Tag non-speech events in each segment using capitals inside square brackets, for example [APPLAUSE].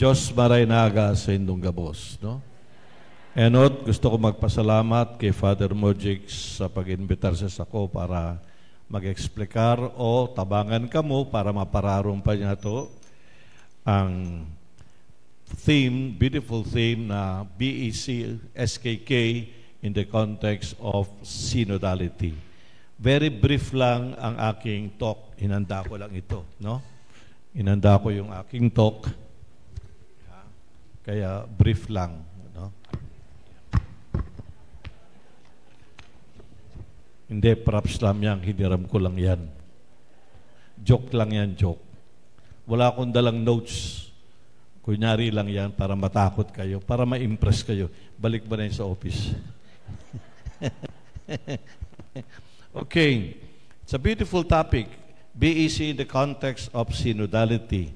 Diyos Marainaga sa Indong Gabos. No? And gusto ko magpasalamat kay Father Mojix sa pag-invitar sa sako para mag-explicar o tabangan ka mo para mapararong pa niya to ang theme, beautiful theme na BEC SKK in the context of synodality. Very brief lang ang aking talk. Hinanda ko lang ito, no? Hinanda ko yung aking talk kaya brief lang. No? Hindi, props lang yan. Hiniram ko lang yan. Joke lang yan, joke. Wala akong dalang notes. Kunyari lang yan para matakot kayo, para ma-impress kayo. Balik ba na yun sa office? [LAUGHS] okay. It's a beautiful topic. BEC in the context of synodality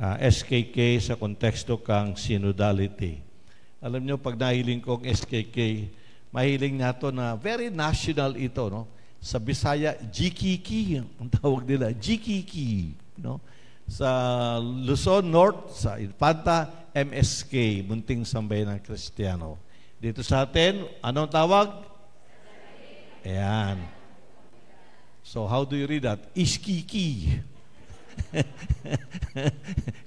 uh, ah, SKK sa konteksto kang synodality. Alam nyo, pag nahiling ko SKK, mahiling nato na very national ito, no? Sa Bisaya, Jikiki, ang tawag nila, Jikiki, no? Sa Luzon North, sa Infanta, MSK, Munting Sambayan ng Kristiyano. Dito sa atin, anong tawag? Ayan. So how do you read that? Iskiki. [LAUGHS]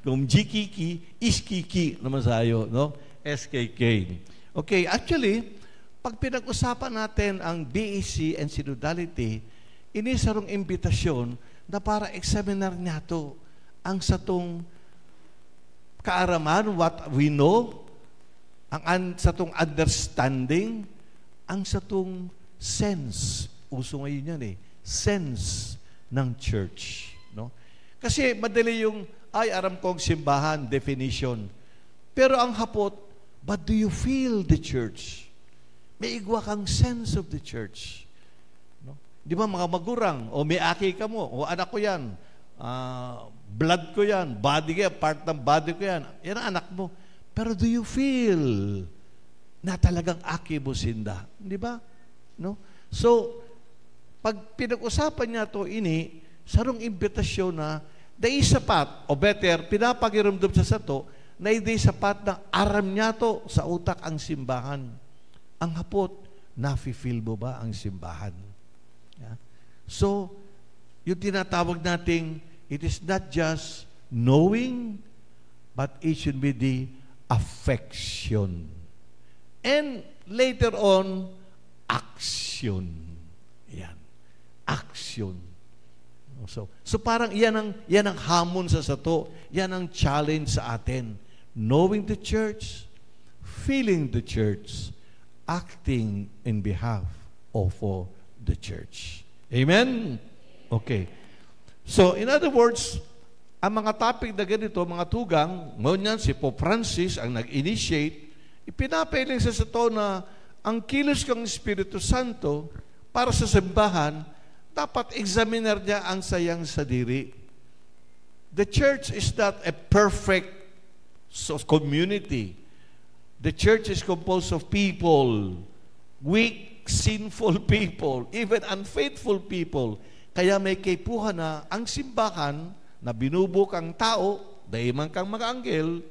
Kung GKK, iskiki naman sayo, no? SKK. Okay, actually, pag pinag-usapan natin ang BEC and Synodality, ini sarong imbitasyon na para examinar niya to ang satong kaaraman, what we know, ang an, satong understanding, ang satong sense. Uso ngayon yan eh. Sense ng church. Kasi madali yung, ay, aram kong simbahan, definition. Pero ang hapot, but do you feel the church? May igwa kang sense of the church. No? Di ba mga magurang, o may aki ka mo, o anak ko yan, uh, blood ko yan, body ko yan, part ng body ko yan, yan ang anak mo. Pero do you feel na talagang aki mo sinda? Di ba? No? So, pag pinag-usapan niya to ini, Sarong imbitasyon na day sapat, o better, pinapagiramdam sa sato, na day sapat na aram niya to sa utak ang simbahan. Ang hapot, nafe-feel mo ba ang simbahan? Yeah. So, yung tinatawag nating, it is not just knowing, but it should be the affection. And later on, action. Ayan. Action. So, so parang yan ang, yan ang hamon sa sato. Yan ang challenge sa atin. Knowing the church, feeling the church, acting in behalf of for the church. Amen? Okay. So, in other words, ang mga topic na ganito, mga tugang, ngunyan si Pope Francis ang nag-initiate, ipinapailing sa sato na ang kilos kang Espiritu Santo para sa simbahan dapat examiner niya ang sayang sa diri. The church is not a perfect community. The church is composed of people, weak, sinful [LAUGHS] people, even unfaithful people. Kaya may kaipuhan na ang simbahan na binubok ang tao, daiman kang mag-anggel,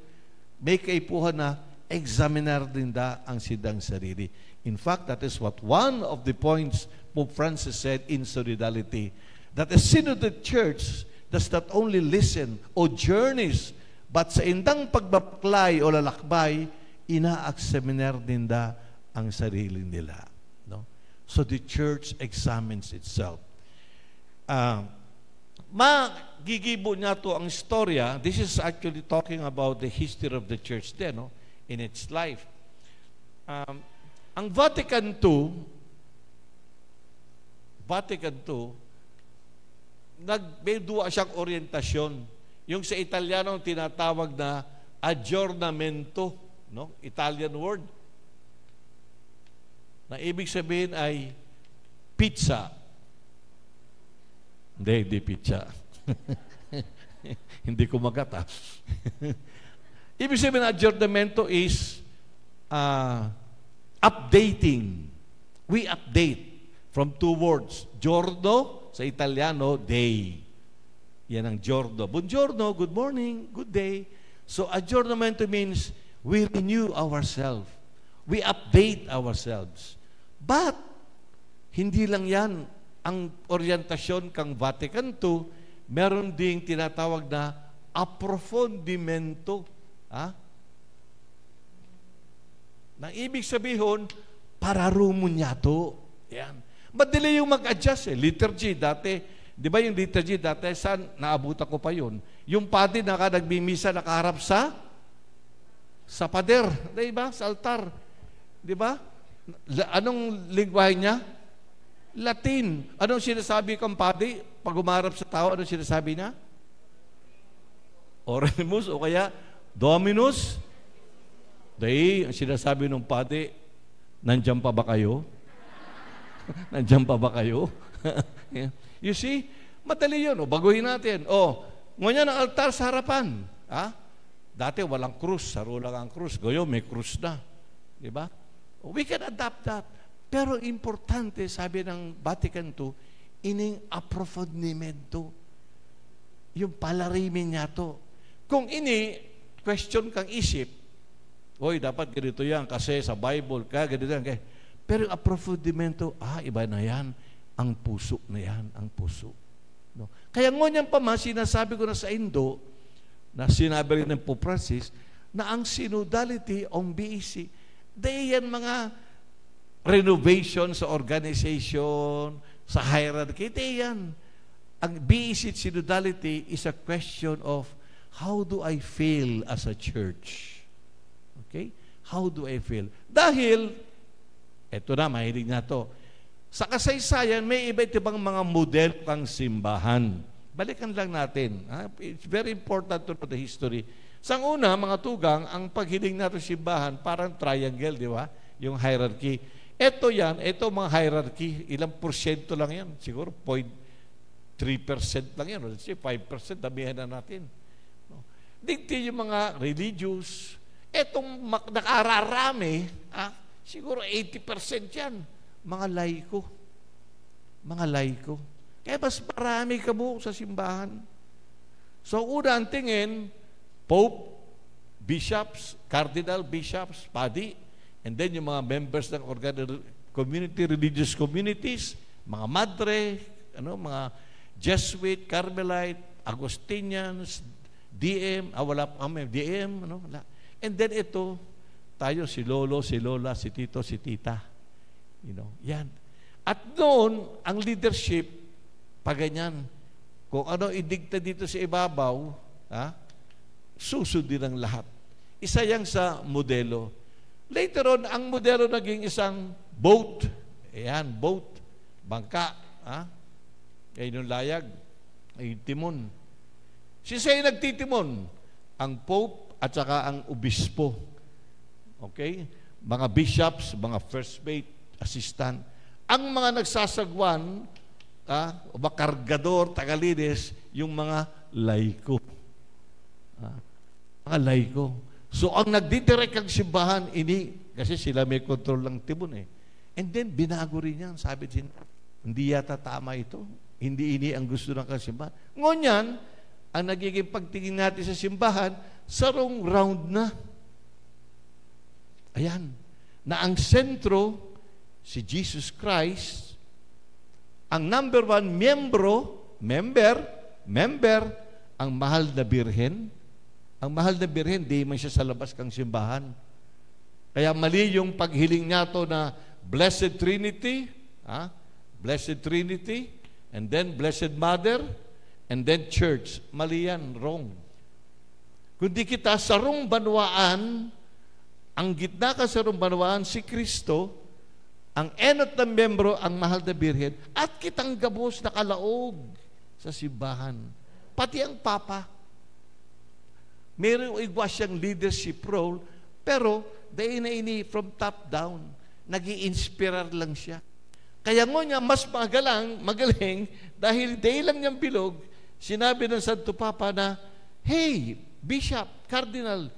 may kaipuhan na examiner din da ang sidang sarili. In fact, that is what one of the points Pope Francis said in solidarity that a synodal church does not only listen or journeys, but sa indang pagbaklay o lalakbay, inaaksaminer din da ang sarili nila. No? So the church examines itself. Uh, magigibo niya to ang istorya. This is actually talking about the history of the church then, no? in its life. Um, ang Vatican II Vatican II, nag, may dua siyang orientasyon. Yung sa Italiano tinatawag na aggiornamento, no? Italian word. Na ibig sabihin ay pizza. Hindi, hindi pizza. [LAUGHS] hindi kumagat ah. [LAUGHS] ibig sabihin na aggiornamento is uh, updating. We update. From two words, giorno sa Italiano, day. Yan ang giorno. Buongiorno, good morning, good day. So adjournamento means we renew ourselves. We update ourselves. But, hindi lang yan ang orientasyon kang Vatican II, meron ding tinatawag na aprofundimento. Ha? Nang ibig sabihin, pararumunya to. Yan. Madali yung mag-adjust eh. Liturgy dati, di ba yung liturgy dati, saan naabutan ko pa yun? Yung pati naka nagbimisa, nakaharap sa sa pader, di ba? Sa altar. Di ba? Anong lingwahe niya? Latin. Anong sinasabi kang padre? Pag umarap sa tao, anong sinasabi niya? Oremus o kaya Dominus Dei, ang sinasabi ng pati, nandiyan pa ba kayo? [LAUGHS] Nandiyan pa ba kayo? [LAUGHS] yeah. you see, madali yun. O, baguhin natin. O, ngayon ang altar sa harapan. Ha? Dati walang krus, saro lang ang krus. Ngayon may krus na. Di ba? We can adapt that. Pero importante, sabi ng Vatican II, ining aprofondimento. Yung palarimin niya to. Kung ini, question kang isip, Hoy, dapat ganito yan kasi sa Bible ka, ganito yan. Kaya, pero yung aprofundimento, ah, iba na yan. Ang puso na yan, ang puso. No? Kaya ngunyan pa man, sinasabi ko na sa Indo, na sinabi rin ng Pope Francis, na ang synodality ang BEC, dahil yan mga renovation sa organization, sa hierarchy, dahil yan. Ang BEC synodality is a question of how do I feel as a church? Okay? How do I feel? Dahil ito na, mahilig na to. Sa kasaysayan, may iba't ibang mga model pang simbahan. Balikan lang natin. Ha? It's very important to the history. Sa una, mga tugang, ang paghiling natin simbahan, parang triangle, di ba? Yung hierarchy. Ito yan, ito mga hierarchy, ilang porsyento lang yan. Siguro 0.3% lang yan. Let's say 5%, damihan na natin. No? Digti yung mga religious. Etong nakararami, ah, Siguro 80% yan, mga laiko. Mga laiko. Kaya mas marami ka mo sa simbahan. So una ang tingin, Pope, bishops, cardinal, bishops, padi, and then yung mga members ng community, religious communities, mga madre, ano, mga Jesuit, Carmelite, Agustinians, DM, ah, wala pa kami, ah, DM, ano, And then ito, tayo si lolo, si lola, si tito, si tita. You know, yan. At noon, ang leadership, paganyan, kung ano idikta dito sa ibabaw, ha, susundin ang lahat. Isa yan sa modelo. Later on, ang modelo naging isang boat. Ayan, boat. Bangka. Ha? Ayun yung layag. Ay timon. Si Say nagtitimon. Ang Pope at saka ang Obispo Okay? Mga bishops, mga first mate, assistant. Ang mga nagsasagwan, ah, o kargador, tagalides, yung mga laiko. Ah, mga laiko. So ang nagdidirect ang simbahan, ini, kasi sila may control ng tibon eh. And then binago rin yan, sabi din, hindi yata tama ito. Hindi ini ang gusto ng kasimbahan. Ngunyan, ang nagiging pagtingin natin sa simbahan, sarong round na. Ayan, na ang sentro, si Jesus Christ, ang number one membro, member, member, ang mahal na birhen. Ang mahal na birhen, di man siya sa labas kang simbahan. Kaya mali yung paghiling niya to na Blessed Trinity, ha? Blessed Trinity, and then Blessed Mother, and then Church. Mali yan, wrong. Kundi kita sarong banwaan ang gitna ka sa kasarumbanawaan si Kristo, ang enot ng membro, ang mahal na birhen, at kitang gabos na kalaog sa simbahan. Pati ang Papa. Meron igwa siyang leadership role, pero day na ini from top down, nag inspirar lang siya. Kaya ngo niya mas magalang, magaling, dahil day lang niyang bilog, sinabi ng Santo Papa na, Hey, Bishop, Cardinal,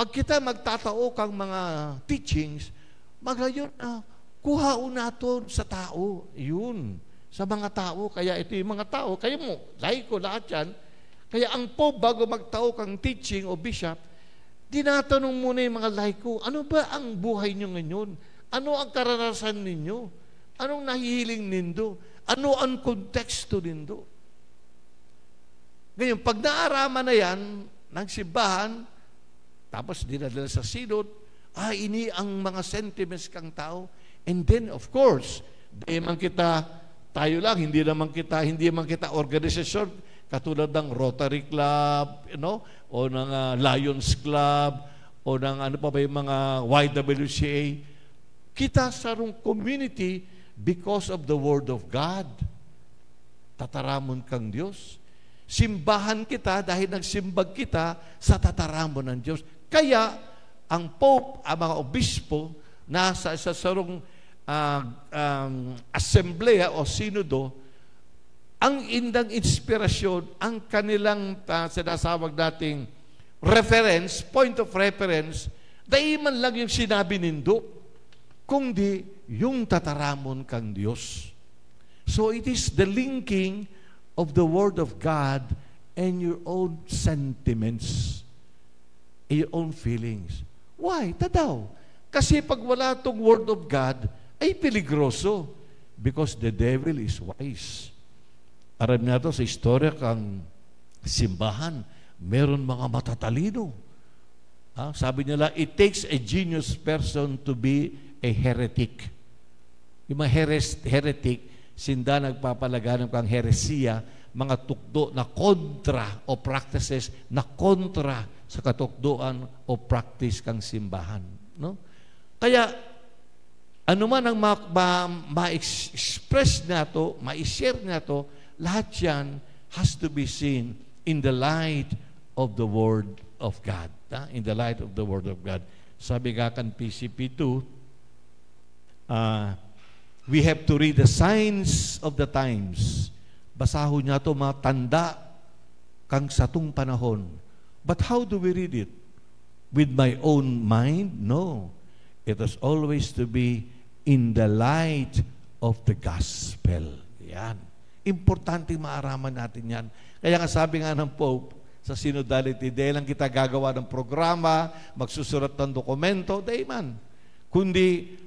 pag kita magtatao kang mga teachings, maglayon, ah, kuhaon nato sa tao. Yun, sa mga tao. Kaya ito yung mga tao. Kaya mo, lahi ko lahat yan. Kaya ang po, bago magtao kang teaching o bishop, dinatanong muna yung mga laiko, ano ba ang buhay niyo ngayon? Ano ang karanasan ninyo? Anong nahihiling nindo? Ano ang konteksto nindo? Ngayon, pag naaraman na yan ng simbahan, tapos dinadala sa silot, ah, ini ang mga sentiments kang tao. And then, of course, di man kita, tayo lang, hindi naman kita, hindi man kita organization, katulad ng Rotary Club, you know, o ng uh, Lions Club, o ng ano pa ba yung mga YWCA. Kita sa community because of the Word of God. Tataramon kang Diyos. Simbahan kita dahil nagsimbag kita sa tataramo ng Diyos. Kaya ang Pope, ang mga obispo, nasa isa sarong uh, ah, um, assembleya o sinodo, ang indang inspirasyon, ang kanilang uh, sinasawag dating reference, point of reference, daiman lang yung sinabi nindo, kundi yung tataramon kang Diyos. So it is the linking of the Word of God and your own sentiments, and your own feelings. Why? Tadaw. Kasi pag wala tong Word of God, ay peligroso because the devil is wise. Aram na sa istorya kang simbahan, meron mga matatalino. Ha? Sabi nila, it takes a genius person to be a heretic. Yung mga heres, heretic, sinda nagpapalaganap kang heresiya, mga tukdo na kontra o practices na kontra sa katukdoan o practice kang simbahan. No? Kaya, anuman ang ma-express ma- ma-, na to, ma-share na to, lahat yan has to be seen in the light of the Word of God. Ha? In the light of the Word of God. Sabi nga kan PCP 2, ah, uh, We have to read the signs of the times. Basaho niya to mga matanda kang satong panahon. But how do we read it? With my own mind? No. It is always to be in the light of the gospel. Yan. Importante maaraman natin yan. Kaya nga sabi nga ng Pope, sa sinodality, dahil lang kita gagawa ng programa, magsusurat ng dokumento, dahil man. Kundi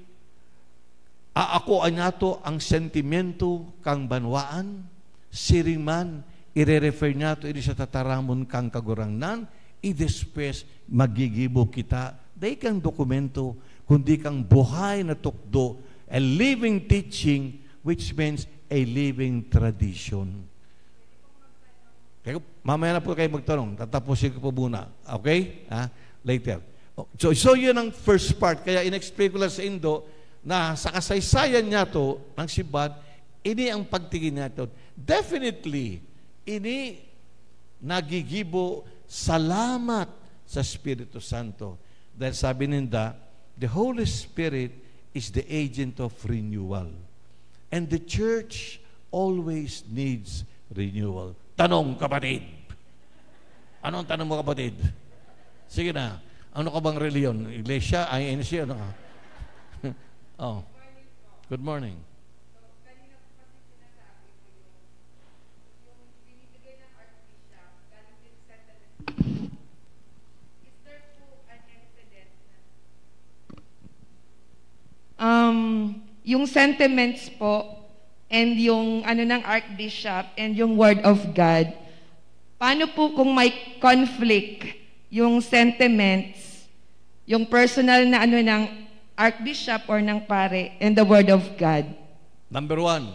Aako nato ang sentimento kang banwaan, siring man, ire-refer nato iri sa tataramon kang kagurangnan, idespes magigibo kita, day kang dokumento, kundi kang buhay na tukdo, a living teaching, which means a living tradition. Kaya mamaya na po kayo magtanong, tatapusin ko po muna. Okay? Ha? Later. So, so yun ang first part. Kaya in-explain ko lang sa Indo, na sa kasaysayan niya to ng sibad, ini ang pagtingin natin. Definitely, ini nagigibo salamat sa Espiritu Santo. Dahil sabi ninda, the Holy Spirit is the agent of renewal. And the church always needs renewal. Tanong, kapatid. Anong tanong mo, kapatid? Sige na. Ano ka bang reliyon? Iglesia? Ano INC? Ano ka? Oh. Good morning. Um, yung sentiments po and yung ano ng Archbishop and yung Word of God, paano po kung may conflict yung sentiments, yung personal na ano ng archbishop or ng pare and the word of God. Number one,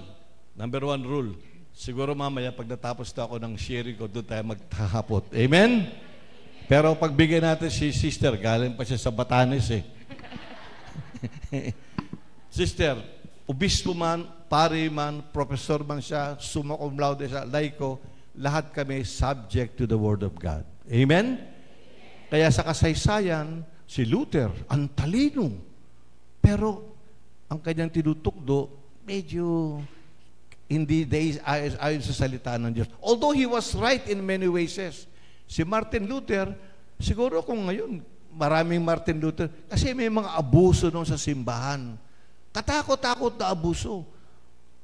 number one rule. Siguro mamaya pag natapos na ako ng sharing ko, doon tayo magtahapot. Amen? Pero pagbigay natin si sister, galing pa siya sa Batanes eh. [LAUGHS] sister, obispo man, pare man, professor man siya, summa cum laude siya, laiko, lahat kami subject to the Word of God. Amen? Amen. Kaya sa kasaysayan, si Luther, ang talino, pero ang kanyang tinutukdo, medyo hindi days ayon, ayon sa salita ng Diyos. Although he was right in many ways. Si Martin Luther, siguro kung ngayon, maraming Martin Luther, kasi may mga abuso noon sa simbahan. Katakot-takot na abuso.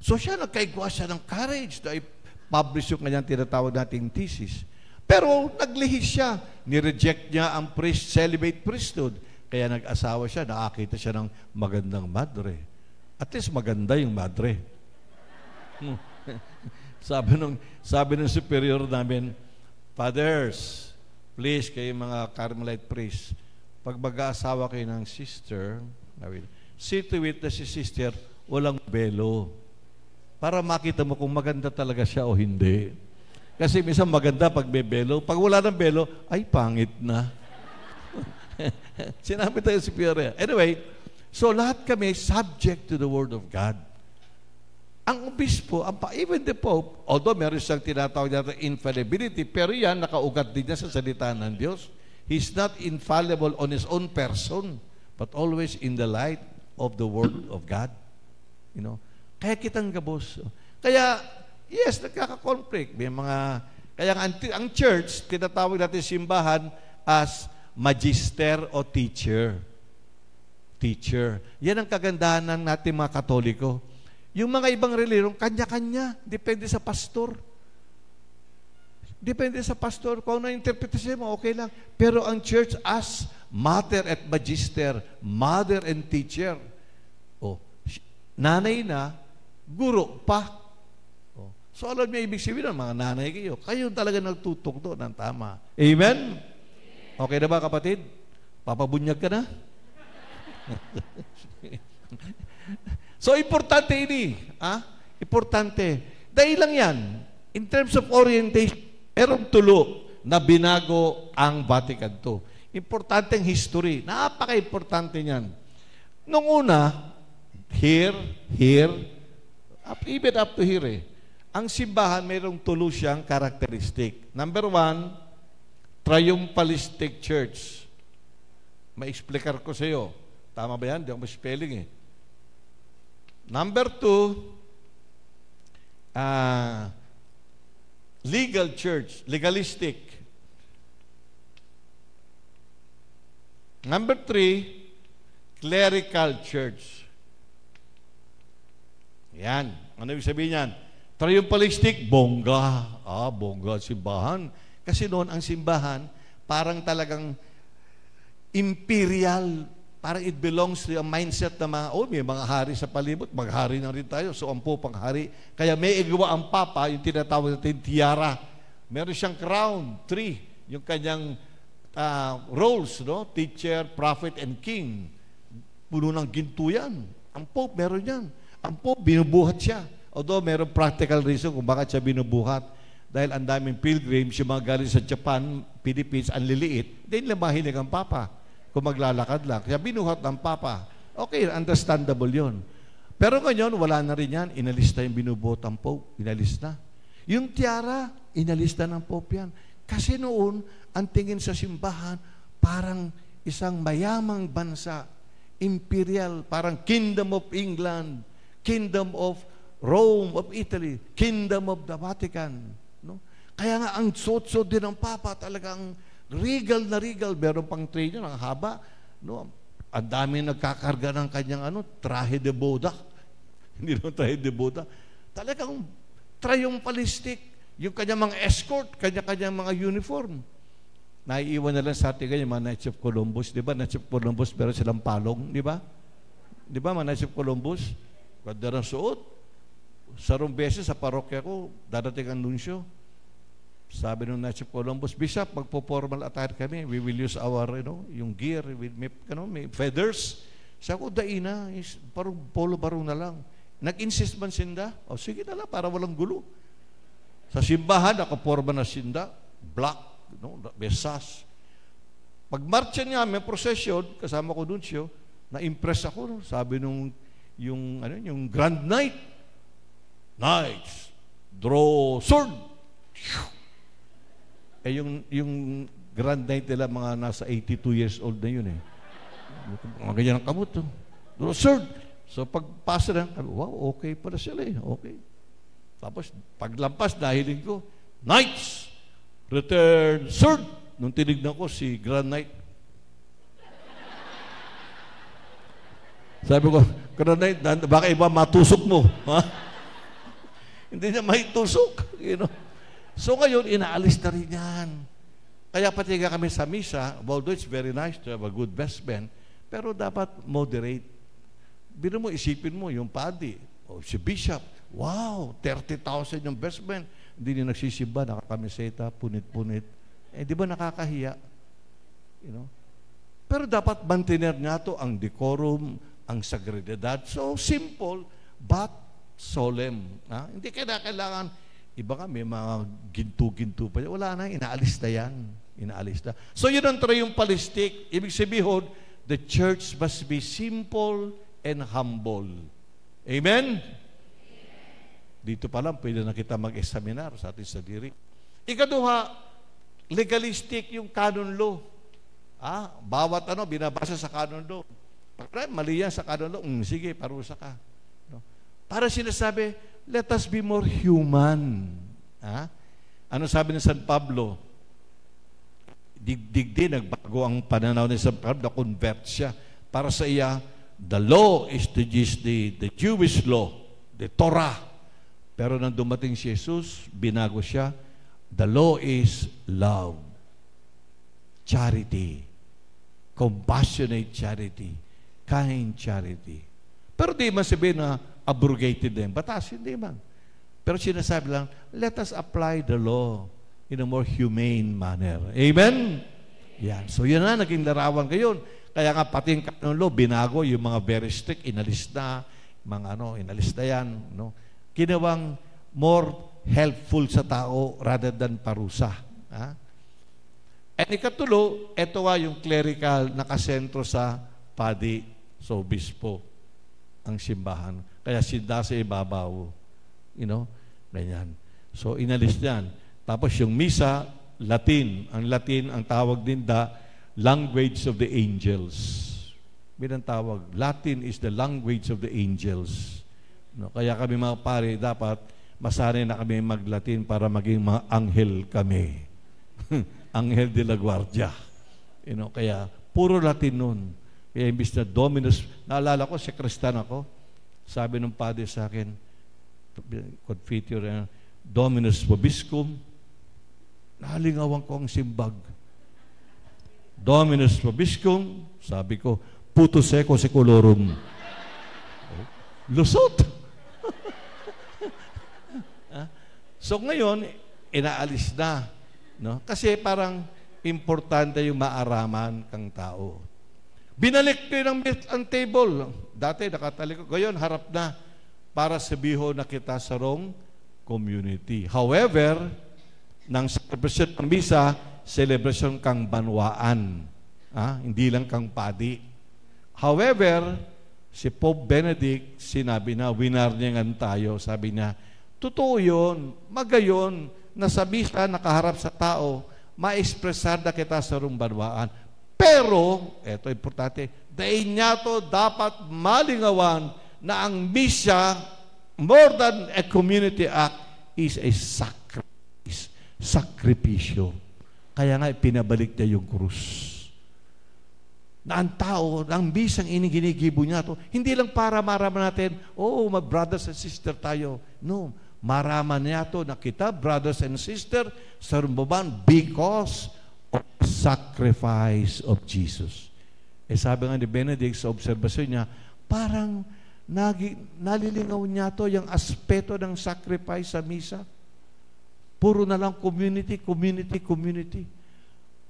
So siya, nagkaigwa siya ng courage na i-publish yung kanyang tinatawag nating thesis. Pero naglihis siya. Nireject niya ang priest, celibate priesthood. Kaya nag-asawa siya, nakakita siya ng magandang madre. At least maganda yung madre. Hmm. [LAUGHS] sabi nung sabi ng superior namin, Fathers, please kayo mga Carmelite priests, pag mag-aasawa kayo ng sister, see to it na si sister, walang belo. Para makita mo kung maganda talaga siya o hindi. Kasi minsan maganda pag may belo. Pag wala ng belo, ay pangit na. [LAUGHS] Sinabi tayo superior. Anyway, so lahat kami subject to the Word of God. Ang obispo, ang pa, even the Pope, although meron siyang tinatawag natin infallibility, pero yan, nakaugat din niya sa salita ng Diyos. He's not infallible on his own person, but always in the light of the Word of God. You know? Kaya kitang gabos. Kaya, yes, nagkaka-conflict. May mga, kaya ang, ang church, tinatawag natin simbahan as magister o teacher. Teacher. Yan ang kagandahan ng natin mga Katoliko. Yung mga ibang relirong, kanya-kanya. Depende sa pastor. Depende sa pastor. Kung ano interpretasyon mo, okay lang. Pero ang church as mater at magister, mother and teacher. Oh, nanay na, guro pa. Oh. So alam niyo, ibig sabihin ng mga nanay kayo, kayo talaga nagtutok doon ng tama. Amen? Okay na ba kapatid? Papabunyag ka na? so importante ini. Ha? Importante. Dahil lang yan. In terms of orientation, merong tulo na binago ang Vatican to. Importante ang history. Napaka-importante niyan. Nung una, here, here, up, even up to here eh, ang simbahan mayroong tulo siyang karakteristik. Number one, Triumphalistic Church. Ma-explicar ko sa iyo. Tama ba yan? Hindi ako ma-spelling eh. Number two, uh, legal church, legalistic. Number three, clerical church. Yan. Ano ibig sabihin yan? Triumphalistic, bongga. Ah, bongga simbahan. Kasi noon ang simbahan, parang talagang imperial, parang it belongs to a mindset na mga, oh, may mga hari sa palibot, maghari na rin tayo, so ang popang hari. Kaya may igawa ang papa, yung tinatawag natin tiara. Meron siyang crown, three, yung kanyang uh, roles, no? teacher, prophet, and king. Puno ng ginto yan. Ang pope, meron yan. Ang pope, binubuhat siya. Although meron practical reason kung bakit siya binubuhat dahil ang daming pilgrims, yung mga galing sa Japan, Philippines, ang liliit, hindi nila mahilig ang Papa kung maglalakad lang. Kaya binuhat ng Papa. Okay, understandable yon. Pero ngayon, wala na rin yan. Inalis na yung binubuhat ang Pope. Inalis na. Yung tiara, inalis na ng Pope yan. Kasi noon, ang tingin sa simbahan, parang isang mayamang bansa, imperial, parang Kingdom of England, Kingdom of Rome, of Italy, Kingdom of the Vatican. Kaya nga, ang sotso din ng Papa, talagang regal na regal. pero pang train yun, ang haba. No? Ang dami nagkakarga ng kanyang ano, trahe de boda. [LAUGHS] Hindi naman trahe de boda. Talagang triumphalistic. Yung kanyang mga escort, kanya-kanyang mga uniform. Naiiwan na lang sa atin kanya mga Knights of Columbus. Di ba? Knights of Columbus, pero silang palong. Di ba? Di ba, mga Knights of Columbus? Ganda ng suot. Sarong beses sa parokya ko, dadating ang nunsyo sabi nung Nacho Columbus, Bishop, magpo-formal attire kami. We will use our, you know, yung gear, with may, ano, may feathers. Sabi ko, daina, is, parang polo baro na lang. Nag-insist man sinda? oh, sige na lang, para walang gulo. Sa simbahan, nakaporma na sinda, black, you know, besas. Pag marcha niya, may procession, kasama ko dun siya, na-impress ako. No? Sabi nung, yung, ano, yung Grand Knight, Knights, draw sword. Phew! Eh yung, yung grand night nila, mga nasa 82 years old na yun eh. Mga ganyan ang kamot. Oh. sir! So pagpasa na, wow, okay pala sila eh. Okay. Tapos paglampas, dahilin ko, Knights, return, sir! Nung tinignan ko si Grand Knight, sabi ko, Grand Knight, baka iba matusok mo. Ha? [LAUGHS] Hindi niya maitusok. You know? So ngayon, inaalis na rin yan. Kaya pati nga kami sa misa, although it's very nice to have a good best man, pero dapat moderate. Bino mo, isipin mo, yung padi, o si Bishop, wow, 30,000 yung best man. Hindi niya nagsisiba, nakakamiseta, punit-punit. Eh, di ba nakakahiya? You know? Pero dapat mantiner nga to ang decorum, ang sagredad. So, simple, but solemn. Ha? Ah, hindi kaya kailangan Iba ka, may mga ginto-ginto pa. Wala na, inaalis na yan. Inaalis na. So yun ang triumphalistic. Ibig sabihin, the church must be simple and humble. Amen? Dito pa lang, pwede na kita mag-examinar sa ating sadiri. Ikaduha, legalistic yung canon law. Ah, bawat ano, binabasa sa canon law. Pag mali yan sa canon law, mm, sige, parusa ka. No? Para sinasabi, let us be more human. Ha? Ano sabi ni San Pablo? Digdig din, nagbago ang pananaw ni San Pablo, convert siya. Para sa iya, the law is the, is the, the Jewish law, the Torah. Pero nang dumating si Jesus, binago siya, the law is love, charity, compassionate charity, kind charity. Pero di masabi na, abrogated na yung batas. Hindi man. Pero sinasabi lang, let us apply the law in a more humane manner. Amen? Yan. So yun na, naging larawan kayo. Kaya nga pati yung kanon law, binago yung mga very strict, inalis na, mga ano, inalis na yan. No? Kinawang more helpful sa tao rather than parusa. Ha? And ikatulo, ito nga yung clerical na nakasentro sa padi, so bispo, ang simbahan. Kaya si sa ibabaw. You know? Ganyan. So, inalis yan. Tapos yung misa, Latin. Ang Latin, ang tawag din the language of the angels. Binang tawag. Latin is the language of the angels. No? Kaya kami mga pare, dapat masanay na kami maglatin para maging mga anghel kami. [LAUGHS] anghel de la Guardia. You know, kaya puro Latin nun. Kaya imbis na Dominus, naalala ko, si sekrestan ako, sabi ng padre sa akin, confiteor, Dominus Vobiscum, nalingawan ko ang simbag. Dominus Vobiscum, sabi ko, puto seco secolorum. Oh, lusot! [LAUGHS] Ah, so ngayon, inaalis na. No? Kasi parang importante yung maaraman kang tao. Binalik ko yun ang, ang table. Dati nakatalikod. Ngayon, harap na para sabiho na kita sa wrong community. However, ng celebration ng misa, celebration kang banwaan. Ah, hindi lang kang padi. However, si Pope Benedict, sinabi na, winarnyangan tayo. Sabi niya, totoo yun, magayon, na sa misa, nakaharap sa tao, ma-expressar maespresada kita sa rumbawaan. Pero, eto importante, dahil to dapat malingawan na ang misya, more than a community act, is a sacrifice. Sakripisyo. Kaya nga, pinabalik niya yung krus. Na ang tao, ang bisang iniginigibo niya to, hindi lang para maraman natin, oh, my brothers and sister tayo. No, maraman niya to na kita, brothers and sister, sa rumbaban, because of sacrifice of Jesus. Eh sabi nga ni Benedict sa obserbasyon niya, parang nagi, nalilingaw niya to yung aspeto ng sacrifice sa misa. Puro na lang community, community, community.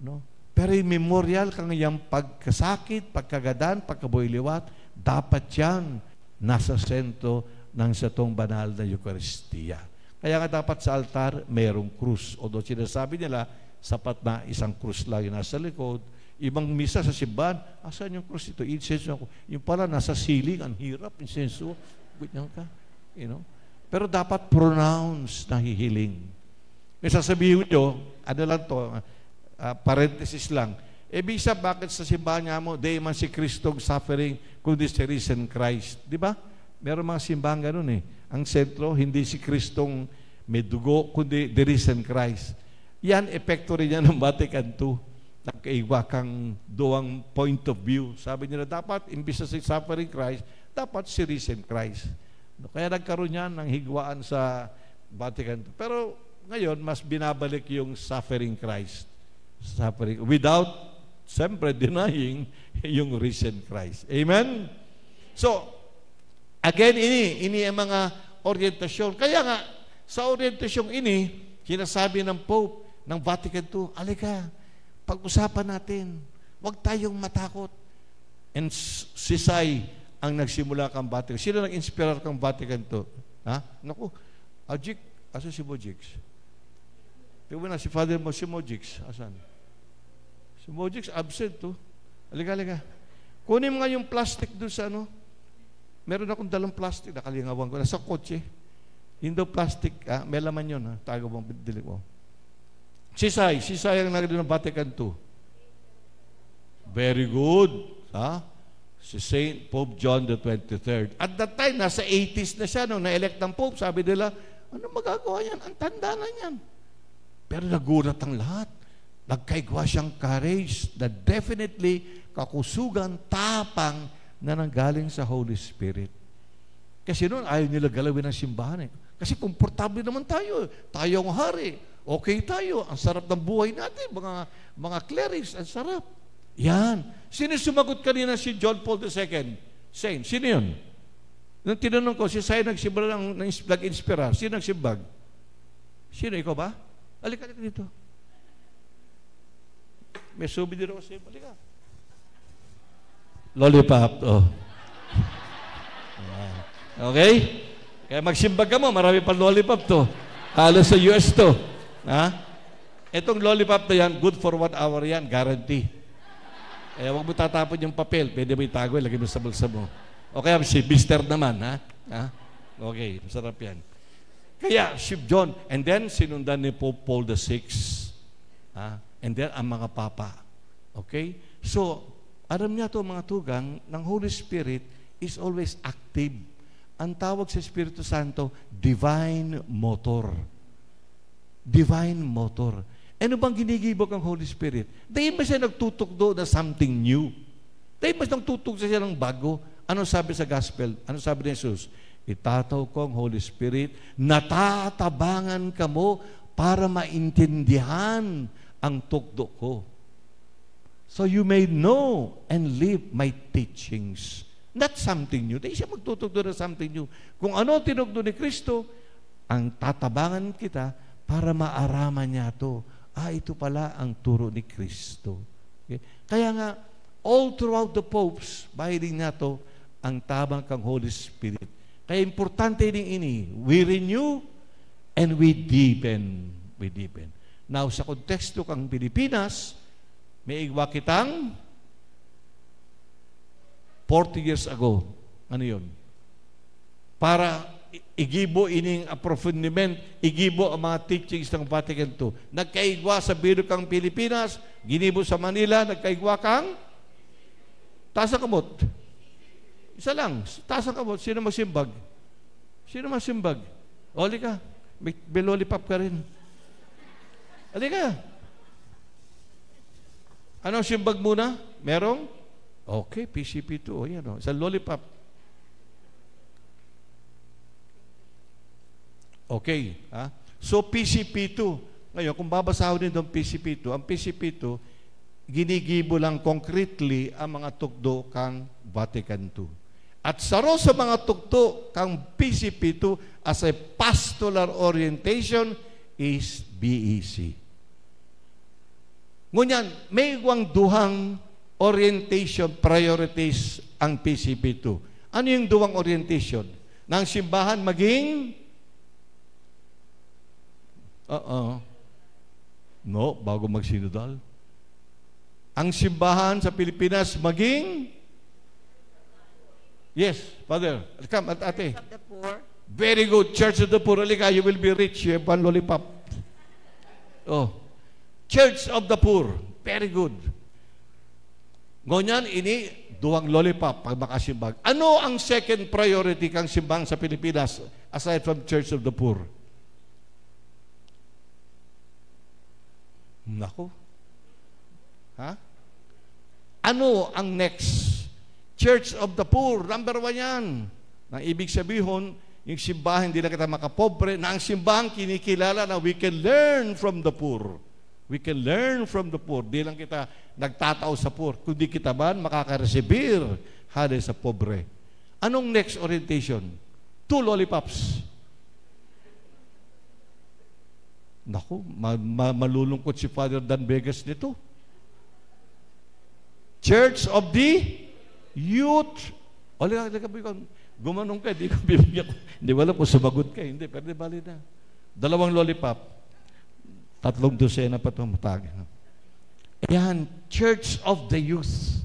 No? Pero yung memorial kang kanyang pagkasakit, pagkagadan, pagkabuiliwat, dapat yan nasa sentro ng satong banal na Eucharistia. Kaya nga dapat sa altar, mayroong krus. Although sinasabi nila, sapat na isang krus lang yung nasa likod, Ibang misa sa simbahan, asan yung cross ito? Insenso ako. Yung pala, nasa ceiling, ang hirap, insenso. Ganyan ka. You know? Pero dapat pronounce na hihiling. May sasabihin nyo, ano lang to, uh, parenthesis lang, e bisa bakit sa simbahan niya mo, di man si Kristo suffering, kundi si risen Christ. Di ba? Meron mga simbahan ganun eh. Ang sentro, hindi si Kristong may dugo, kundi the risen Christ. Yan, epekto rin yan ng Vatican II nagkaiba kang doang point of view. Sabi nila, dapat, imbis na si suffering Christ, dapat si risen Christ. Kaya nagkaroon yan ng higwaan sa Vatican. Pero ngayon, mas binabalik yung suffering Christ. Suffering, without, siyempre, denying [LAUGHS] yung risen Christ. Amen? So, again, ini, ini ang mga orientasyon. Kaya nga, sa orientasyong ini, sinasabi ng Pope, ng Vatican II, alika, pag-usapan natin. Huwag tayong matakot. And si Sai ang nagsimula kang Vatican. Sino nag-inspire kang Vatican to? Ha? Naku, Ajik, ah, asa si Mojix? Tingnan na, si Father mo, si Mojix, asan? Si Mojix, absent to. Oh. Aliga, aliga. Kunin mo nga yung plastic doon sa ano. Meron akong dalang plastic, nakalingawan ko, nasa kotse. Hindi plastic, ah, may laman yun, ha? Ah. tago bang dilik mo. Oh. Si Sai, si Sai ang nagdito ng Vatican II. Very good. Ha? Si Saint Pope John the 23rd. At that time, nasa 80s na siya nung na-elect ng Pope. Sabi nila, ano magagawa yan? Ang tanda na niyan. Pero nagulat ang lahat. Nagkaigwa siyang courage na definitely kakusugan, tapang na nanggaling sa Holy Spirit. Kasi noon, ayaw nila galawin ang simbahan eh. Kasi komportable naman tayo. Eh. Tayo ang hari. Okay tayo, ang sarap ng buhay natin, mga, mga clerics, ang sarap. Yan. Sino sumagot kanina si John Paul II? Saint. Sino yun? Nung tinanong ko, si Saint nagsimba ng, nag-inspira. Sino nagsimbag? Sino, ikaw ba? Alika, alika dito. May souvenir ako sa'yo. Alika. Lollipop. Oh. Okay? Kaya magsimbag ka mo, marami pa lollipop to. Halos sa US to. Ha? Itong lollipop na yan, good for one hour yan, guarantee. Eh, huwag mo tatapon yung papel. Pwede mo itago, lagay mo sa bulsa mo. Okay, kaya si Mr. naman, ha? ha? Okay, masarap yan. Kaya, si John, and then sinundan ni Pope Paul the Sixth. Ha? And then ang mga papa. Okay? So, alam niya to mga tugang, ng Holy Spirit is always active. Ang tawag sa Espiritu Santo, divine motor divine motor. Ano bang ginigibok ang Holy Spirit? Dahil ba siya nagtutukdo na something new? Dahil ba nagtutukdo siya ng bago? Ano sabi sa gospel? Ano sabi ni Jesus? Itataw ko ang Holy Spirit, natatabangan ka mo para maintindihan ang tukdo ko. So you may know and live my teachings. Not something new. Dahil siya magtutukdo na something new. Kung ano tinukdo ni Kristo, ang tatabangan kita para maaraman niya to. Ah, ito pala ang turo ni Kristo. Okay? Kaya nga, all throughout the popes, bahiling na to, ang tabang kang Holy Spirit. Kaya importante din ini, we renew and we deepen. We deepen. Now, sa konteksto kang Pilipinas, may igwa kitang 40 years ago. Ano yun? Para Igibo ining aprofundiment, igibo ang mga teachings ng Vatican II. Nagkaigwa sa biro kang Pilipinas, ginibo sa Manila, nagkaigwa kang tasa kamot. Isa lang, tasa kamot, sino magsimbag? Sino magsimbag? Oli ka, may belolipop ka rin. Ali ka. Ano simbag muna? Merong? Okay, PCP2. Oh, yan o. Oh. Sa lollipop. Okay. Ha? So, PCP2. Ngayon, kung babasahin din doon PCP2, ang PCP2, ginigibo lang concretely ang mga tukdo kang Vatican II. At saro sa mga tukto kang PCP2 as a pastoral orientation is BEC. Ngunyan, may iwang duhang orientation priorities ang PCP2. Ano yung duwang orientation? Nang simbahan maging Uh uh-uh. Oo. No, bago magsinodal. Ang simbahan sa Pilipinas maging Yes, Father. Come at ate. Very good. Church of the poor. Alika, you will be rich. You have one lollipop. Oh. Church of the poor. Very good. Ngonyan, ini, duwang lollipop pag makasimbang. Ano ang second priority kang simbang sa Pilipinas aside from Church of the Poor? Nako. Ha? Ano ang next? Church of the Poor, number one yan. Nang ibig sabihin, yung simbahan hindi na kita makapobre, na ang simbahan kinikilala na we can learn from the poor. We can learn from the poor. Di lang kita nagtatao sa poor, kundi kita ba makakaresibir hali sa pobre. Anong next orientation? Two lollipops. Naku, ma- ma- malulungkot si Father Dan Vegas nito. Church of the Youth. O, lika, lika, gumanong ka, hindi ko [LAUGHS] bibigyan ko. Hindi ko alam sumagot ka, eh. hindi, pero di bali na. Dalawang lollipop. Tatlong dosena pa ito, matag. Ayan, Church of the Youth.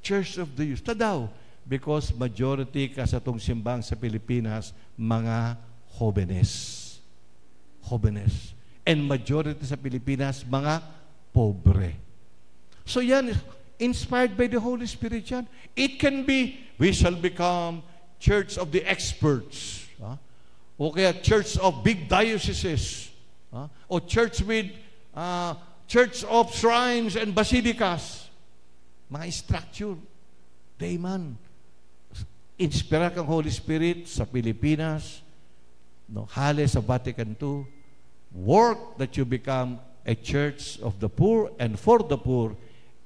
Church of the Youth. Tadaw, because majority ka sa itong simbang sa Pilipinas, mga Jóvenes. Jóvenes and majority sa Pilipinas, mga pobre. So yan, inspired by the Holy Spirit yan. It can be, we shall become church of the experts. Ha? O kaya church of big dioceses. Ha? O church with, uh, church of shrines and basilicas. Mga structure. Dayman. Inspira kang Holy Spirit sa Pilipinas, no, hale sa Vatican II, work that you become a church of the poor and for the poor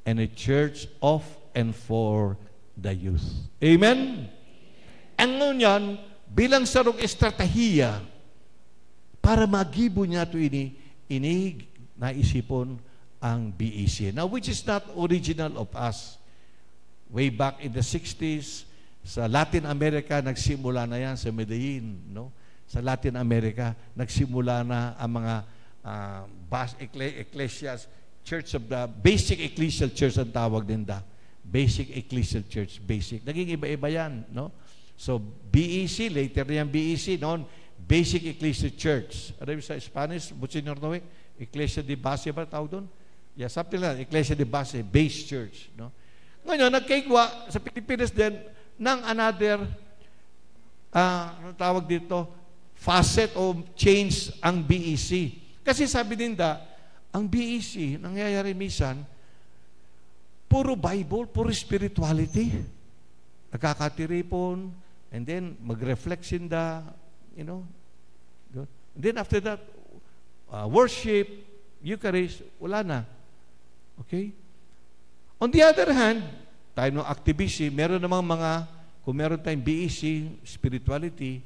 and a church of and for the youth. Amen? Ang ngunyan, bilang sarong estratehiya para magibo niya ito ini, ini naisipon ang BEC. Now, which is not original of us. Way back in the 60s, sa Latin America, nagsimula na yan sa Medellin. No? sa Latin America, nagsimula na ang mga uh, ecclesias, church of the, basic ecclesial church ang tawag din da. Basic ecclesial church, basic. Naging iba-iba yan, no? So, BEC, later na yan BEC, noon, Basic Ecclesial Church. Ano yung sa Spanish, Monsignor Noe? Ecclesia de Base ba tawag doon? Yeah, something like Ecclesia de Base, base church, no? Ngayon, nagkaigwa sa Pilipinas din ng another, uh, ano tawag dito, facet o change ang BEC. Kasi sabi din da, ang BEC, nangyayari misan, puro Bible, puro spirituality. Nagkakatiripon, and then mag-reflect sinda, you know. And then after that, uh, worship, Eucharist, wala na. Okay? On the other hand, tayo ng activism, meron namang mga, kung meron tayong BEC, spirituality,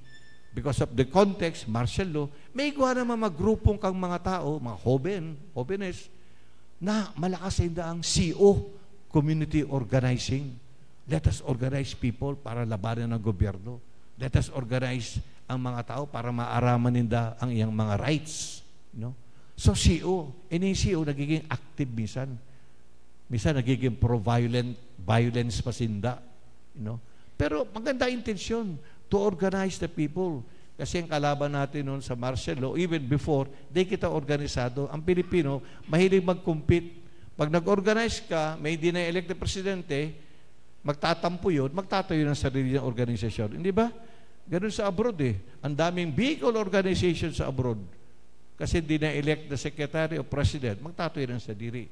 because of the context, martial law, may gawa naman magrupong kang mga tao, mga hoben, hobenes, na malakas ay daang CO, community organizing. Let us organize people para labanan ng gobyerno. Let us organize ang mga tao para maaraman nila ang iyang mga rights. No? So CO, and yung CO nagiging active minsan. Minsan nagiging pro-violent, violence pasinda. You know? Pero maganda intensyon to organize the people. Kasi ang kalaban natin noon sa martial law, even before, di kita organisado. Ang Pilipino, mahilig mag-compete. Pag nag-organize ka, may hindi na-elect na presidente, magtatampo yun, magtatayo ng sarili ng organisasyon. Hindi ba? Ganun sa abroad eh. Ang daming big organization sa abroad. Kasi hindi na-elect na secretary o president, magtatayo ng sarili.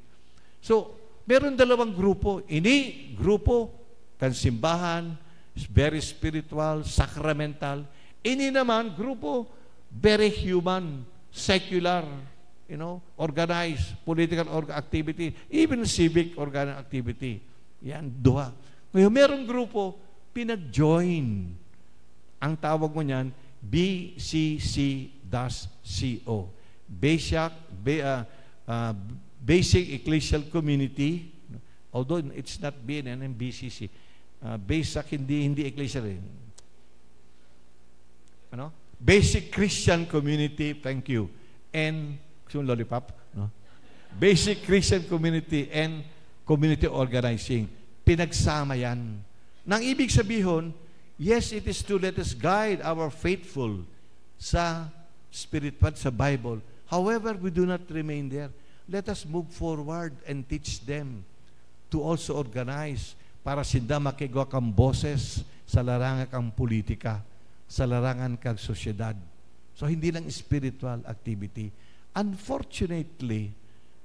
So, meron dalawang grupo. Ini, grupo, kansimbahan, very spiritual, sacramental. Ini naman, grupo, very human, secular, you know, organized, political org activity, even civic organ activity. Yan, dua. Ngayon, merong grupo, pinag-join. Ang tawag mo niyan, BCC-CO. Basic, be, uh, uh, Basic Ecclesial Community, although it's not BNN and BCC, uh, basic hindi hindi iglesia rin. Ano? Basic Christian community, thank you. And gusto lollipop, no? Basic Christian community and community organizing. Pinagsama yan. Nang ibig sabihin, yes, it is to let us guide our faithful sa Spirit but sa Bible. However, we do not remain there. Let us move forward and teach them to also organize para sinda makigwa kang boses sa larangan kang politika, sa larangan kang sosyedad. So, hindi lang spiritual activity. Unfortunately,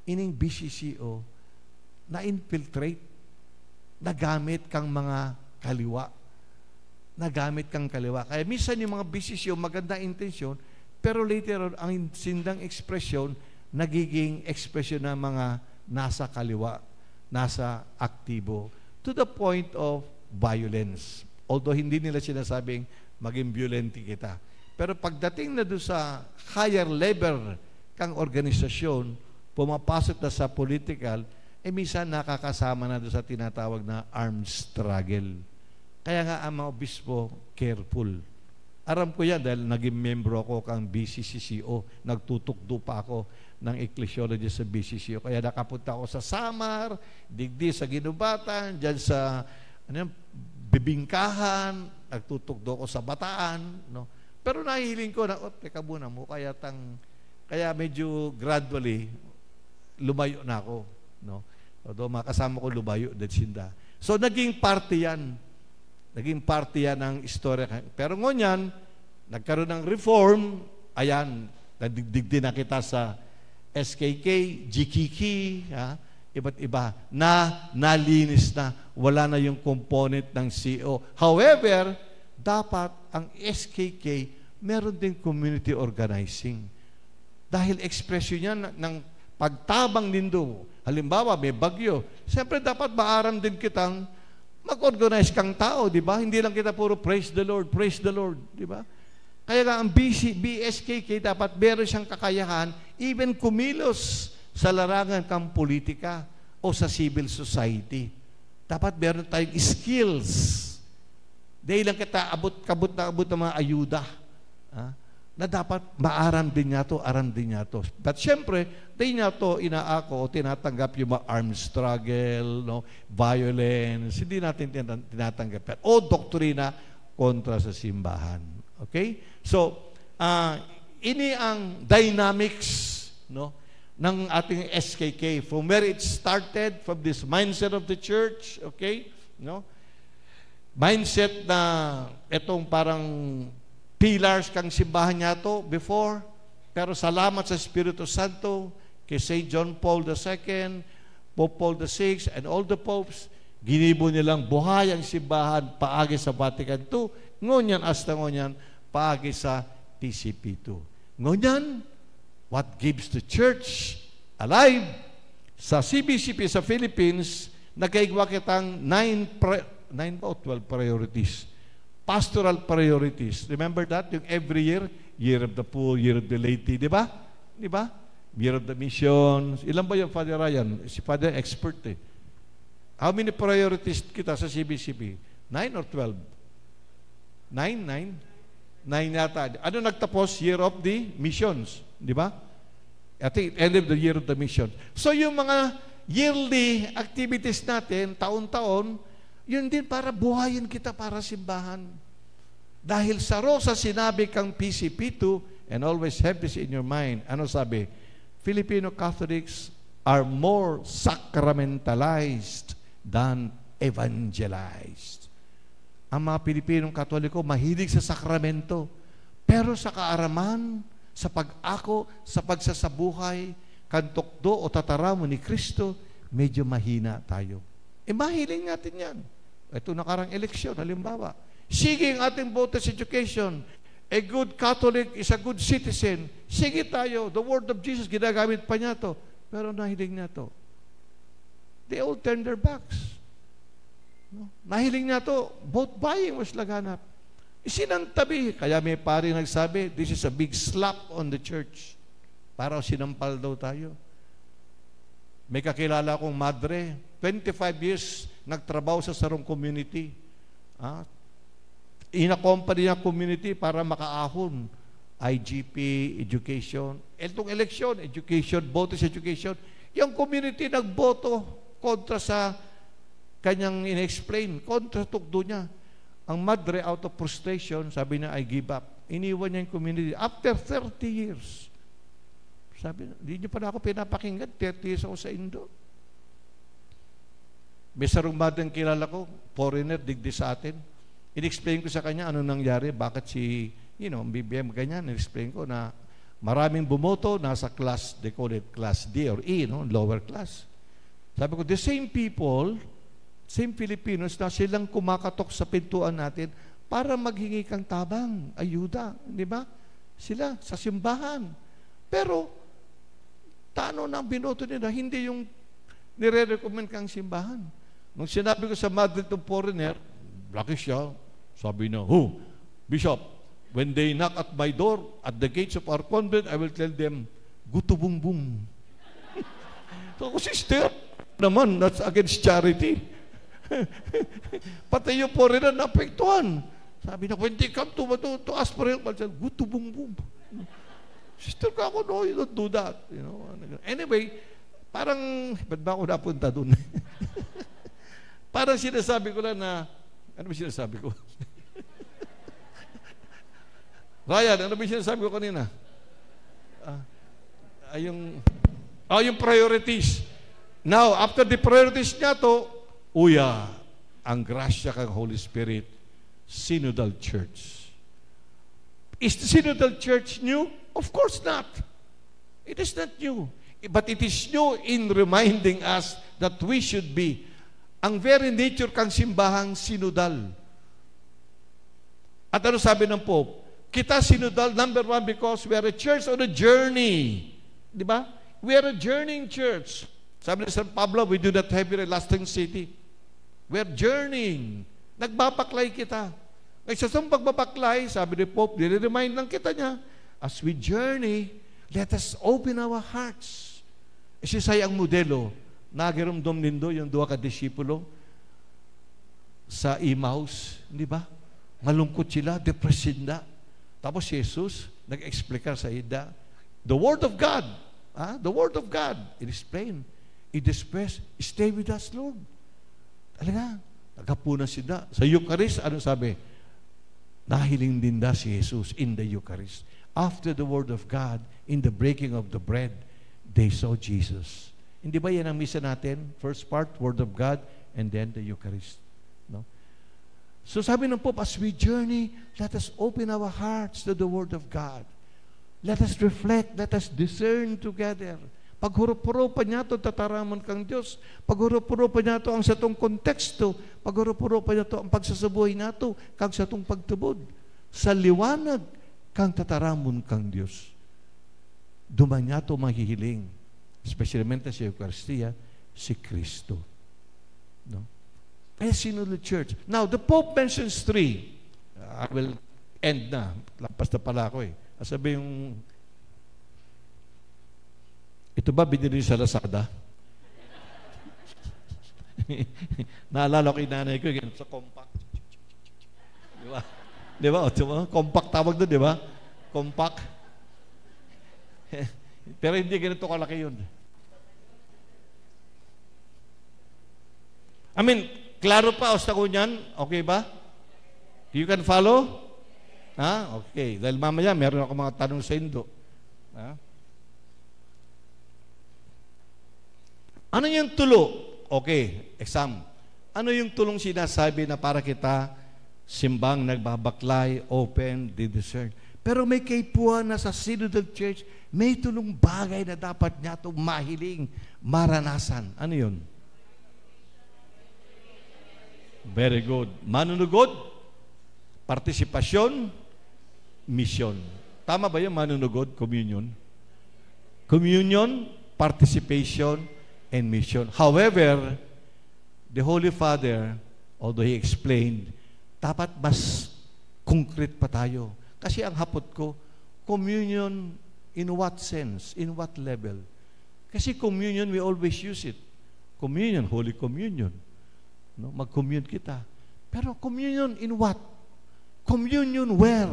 ining BCCO, na-infiltrate, nagamit kang mga kaliwa. Nagamit kang kaliwa. Kaya minsan yung mga BCCO, maganda intensyon, pero later on, ang sindang expression, nagiging expression ng mga nasa kaliwa, nasa aktibo to the point of violence. Although hindi nila sinasabing maging violenti kita. Pero pagdating na doon sa higher level kang organisasyon, pumapasok na sa political, eh minsan nakakasama na doon sa tinatawag na armed struggle. Kaya nga ang mga obispo, careful. Aram ko yan dahil naging membro ako kang BCCCO, nagtutukdo pa ako ng ecclesiology sa BCCO. Kaya nakapunta ako sa Samar, digdi sa Ginubatan, dyan sa ano yan, bibingkahan, nagtutugdo ko sa bataan. No? Pero nahihiling ko na, oh, teka muna mo, kaya, tang, kaya medyo gradually, lumayo na ako. No? Although makasama ko lumayo din sinda. So naging parte yan. Naging parte yan ng istorya. Pero ngunyan, nagkaroon ng reform, ayan, nadigdig din na kita sa SKK, GKK, ha? iba't iba, na nalinis na, wala na yung component ng CO. E However, dapat ang SKK, meron din community organizing. Dahil expression niya ng pagtabang nindo. Halimbawa, may bagyo. Siyempre, dapat maaram din kitang mag-organize kang tao, di ba? Hindi lang kita puro praise the Lord, praise the Lord, di ba? Kaya nga ang BC, BSKK dapat meron siyang kakayahan even kumilos sa larangan kang politika o sa civil society. Dapat meron tayong skills. Dahil lang kita abot, kabot na abot ng mga ayuda. Ha? Na dapat maaram din niya to, aram din niya to. But syempre, di niya to inaako o tinatanggap yung mga armed struggle, no? violence. Hindi natin tinatanggap yan. O doktrina kontra sa simbahan. Okay? So, uh, ini ang dynamics no, ng ating SKK. From where it started, from this mindset of the church, okay? No? Mindset na etong parang pillars kang simbahan niya to before, pero salamat sa Espiritu Santo, kay St. John Paul II, Pope Paul VI, and all the popes, ginibo nilang buhay ang simbahan paagi sa Vatican II, ngunyan hasta ngunyan, paagi sa TCP 2 Ngunyan, what gives the church alive? Sa CBCP sa Philippines, nagkaigwa kitang 9 9 ba o 12 priorities? Pastoral priorities. Remember that? Yung every year, year of the poor, year of the laity, di ba? Di ba? Year of the mission. Ilan ba yung Father Ryan? Si Father expert eh. How many priorities kita sa CBCP? 9 or 12? 9, 9? na hinatad. Ano nagtapos? Year of the missions. Di ba? At think end of the year of the mission. So yung mga yearly activities natin, taon-taon, yun din para buhayin kita para simbahan. Dahil sa Rosa, sinabi kang PCP2, and always have this in your mind. Ano sabi? Filipino Catholics are more sacramentalized than evangelized. Ang mga Pilipinong Katoliko mahilig sa sakramento. Pero sa kaaraman, sa pag-ako, sa pagsasabuhay, kantokdo o tataramo ni Kristo, medyo mahina tayo. E mahiling natin yan. Ito nakarang eleksyon, halimbawa. Sige ang ating voters education. A good Catholic is a good citizen. Sige tayo. The word of Jesus, ginagamit pa niya to. Pero nahiling niya to. They all turn their backs. No? Nahiling na to, vote buying was laganap. Isinantabi. Kaya may pari nagsabi, this is a big slap on the church. Para sinampal daw tayo. May kakilala akong madre, 25 years nagtrabaho sa sarong community. Ah, Inakompany niya community para makaahon. IGP, education. Itong election, education, boto education. Yung community nagboto kontra sa kanyang inexplain, kontratukdo niya. Ang madre out of frustration, sabi niya, I give up. Iniwan niya yung community. After 30 years, sabi niya, hindi niyo pala ako pinapakinggan, 30 years ako sa Indo. May sarumbadan kilala ko, foreigner, digdi sa atin. inexplain ko sa kanya ano nangyari, bakit si, you know, BBM ganyan. inexplain ko na maraming bumoto, nasa class, they call it class D or E, no? lower class. Sabi ko, the same people same Filipinos na silang kumakatok sa pintuan natin para maghingi kang tabang, ayuda, di ba? Sila, sa simbahan. Pero, tano ng binoto nila, hindi yung nire-recommend kang simbahan. Nung sinabi ko sa Madrid to foreigner, laki siya, sabi na, Who? Bishop, when they knock at my door, at the gates of our convent, I will tell them, gutubong-bung. [LAUGHS] so, sister, naman, that's against charity. [LAUGHS] Pati yung na naapektuhan. Sabi na, when they come to, to, to ask for help, I'll say, boom, boom. [LAUGHS] Sister ka ako, no, you don't do that. You know? Anyway, parang, ba't ba ako napunta dun? [LAUGHS] parang sinasabi ko lang na, ano ba sinasabi ko? Ryan, ano ba sinasabi ko kanina? Ah, ah, yung, ah, yung priorities. Now, after the priorities niya to, Uya, ang grasya kang Holy Spirit, Synodal Church. Is the Synodal Church new? Of course not. It is not new. But it is new in reminding us that we should be. Ang very nature kang simbahang sinudal. At ano sabi ng Pope? Kita sinudal, number one, because we are a church on a journey. Di ba? We are a journeying church. Sabi ni San Pablo, we do not have a lasting city. We're journeying. Nagbabaklay kita. Ngayon, sa saan pagbabaklay, sabi ni Pope, nire lang kita niya, as we journey, let us open our hearts. Eh, Say ang modelo, nagiramdom nindo yung dua ka disipulo sa Emmaus, di ba? Malungkot sila, depressed na. Tapos Jesus, nag-explica sa ida, the Word of God, ah, the Word of God, it is plain, it express, stay with us, Lord. Talaga, naghapunan si Da. Sa Eucharist, ano sabi? Nahiling din da si Jesus in the Eucharist. After the Word of God, in the breaking of the bread, they saw Jesus. Hindi ba yan ang misa natin? First part, Word of God, and then the Eucharist. No? So sabi ng Pope, as we journey, let us open our hearts to the Word of God. Let us reflect, let us discern together. Paghurupurupan niya ito, tataraman kang Diyos. Paghurupurupan niya ito ang sa itong konteksto. Paghurupurupan niya ito ang pagsasabuhay na ito, kang sa itong pagtubod. Sa liwanag, kang tataramon kang Diyos. Duman niya ito mahihiling. Especially sa Eucharistia, si Kristo. No? Kaya the church. Now, the Pope mentions three. I will end na. Lampas na pala ako eh. Sabi yung ito ba binili sa Lazada? [LAUGHS] Naalala ko yung nanay ko, yun, sa compact. Di ba? Di ba? Compact tawag doon, di ba? Compact. [LAUGHS] Pero hindi ganito kalaki yun. I mean, klaro pa, osta ko niyan, okay ba? You can follow? Ha? Ah, okay. Dahil mamaya, meron ako mga tanong sa Indo. Ha? Ah. Ano yung tulo? Okay, exam. Ano yung tulong sinasabi na para kita simbang, nagbabaklay, open, didiscern? Pero may kaipuan na sa Synodal Church, may tulong bagay na dapat niya itong mahiling, maranasan. Ano yun? Very good. Manunugod, partisipasyon, mission. Tama ba yung manunugod? Communion? Communion, participation, and mission. However, the Holy Father, although he explained, dapat mas concrete pa tayo. Kasi ang hapot ko, communion in what sense? In what level? Kasi communion, we always use it. Communion, Holy Communion. No? Mag-commune kita. Pero communion in what? Communion where?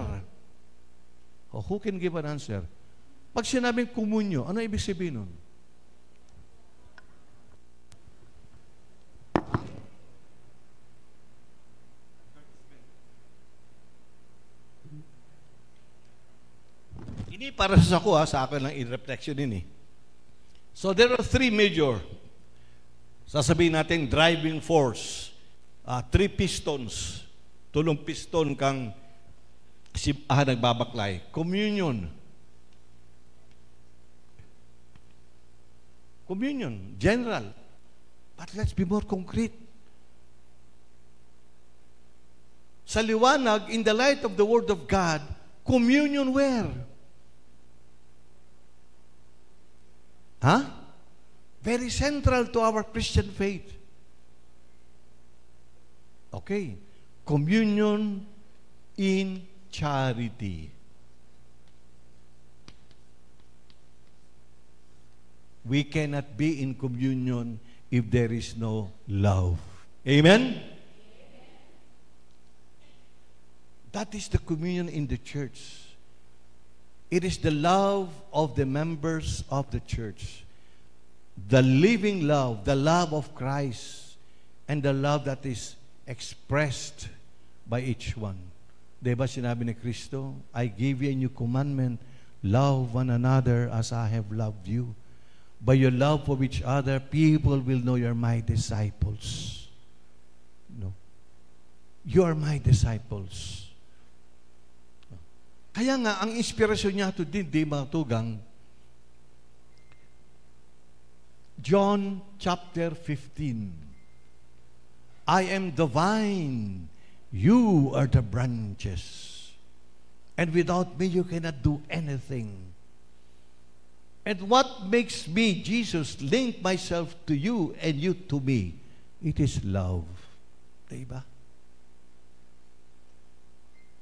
Oh, who can give an answer? Pag sinabing communio, ano ibig sabihin nun? para sa ako ha, sa akin lang in-reflection ini. Eh. So there are three major, sasabihin natin, driving force. Uh, three pistons. Tulong piston kang si ah, nagbabaklay. Communion. Communion, general. But let's be more concrete. Sa liwanag, in the light of the Word of God, communion where? Huh? Very central to our Christian faith. Okay. Communion in charity. We cannot be in communion if there is no love. Amen? Amen? That is the communion in the church. It is the love of the members of the church. The living love, the love of Christ, and the love that is expressed by each one. Diba sinabi ni Kristo, I give you a new commandment, love one another as I have loved you. By your love for each other, people will know you're my disciples. No. You are my disciples. Kaya nga, ang inspirasyon niya ito din, di mga tugang, John chapter 15, I am the vine, you are the branches. And without me, you cannot do anything. And what makes me, Jesus, link myself to you and you to me? It is love. Diba?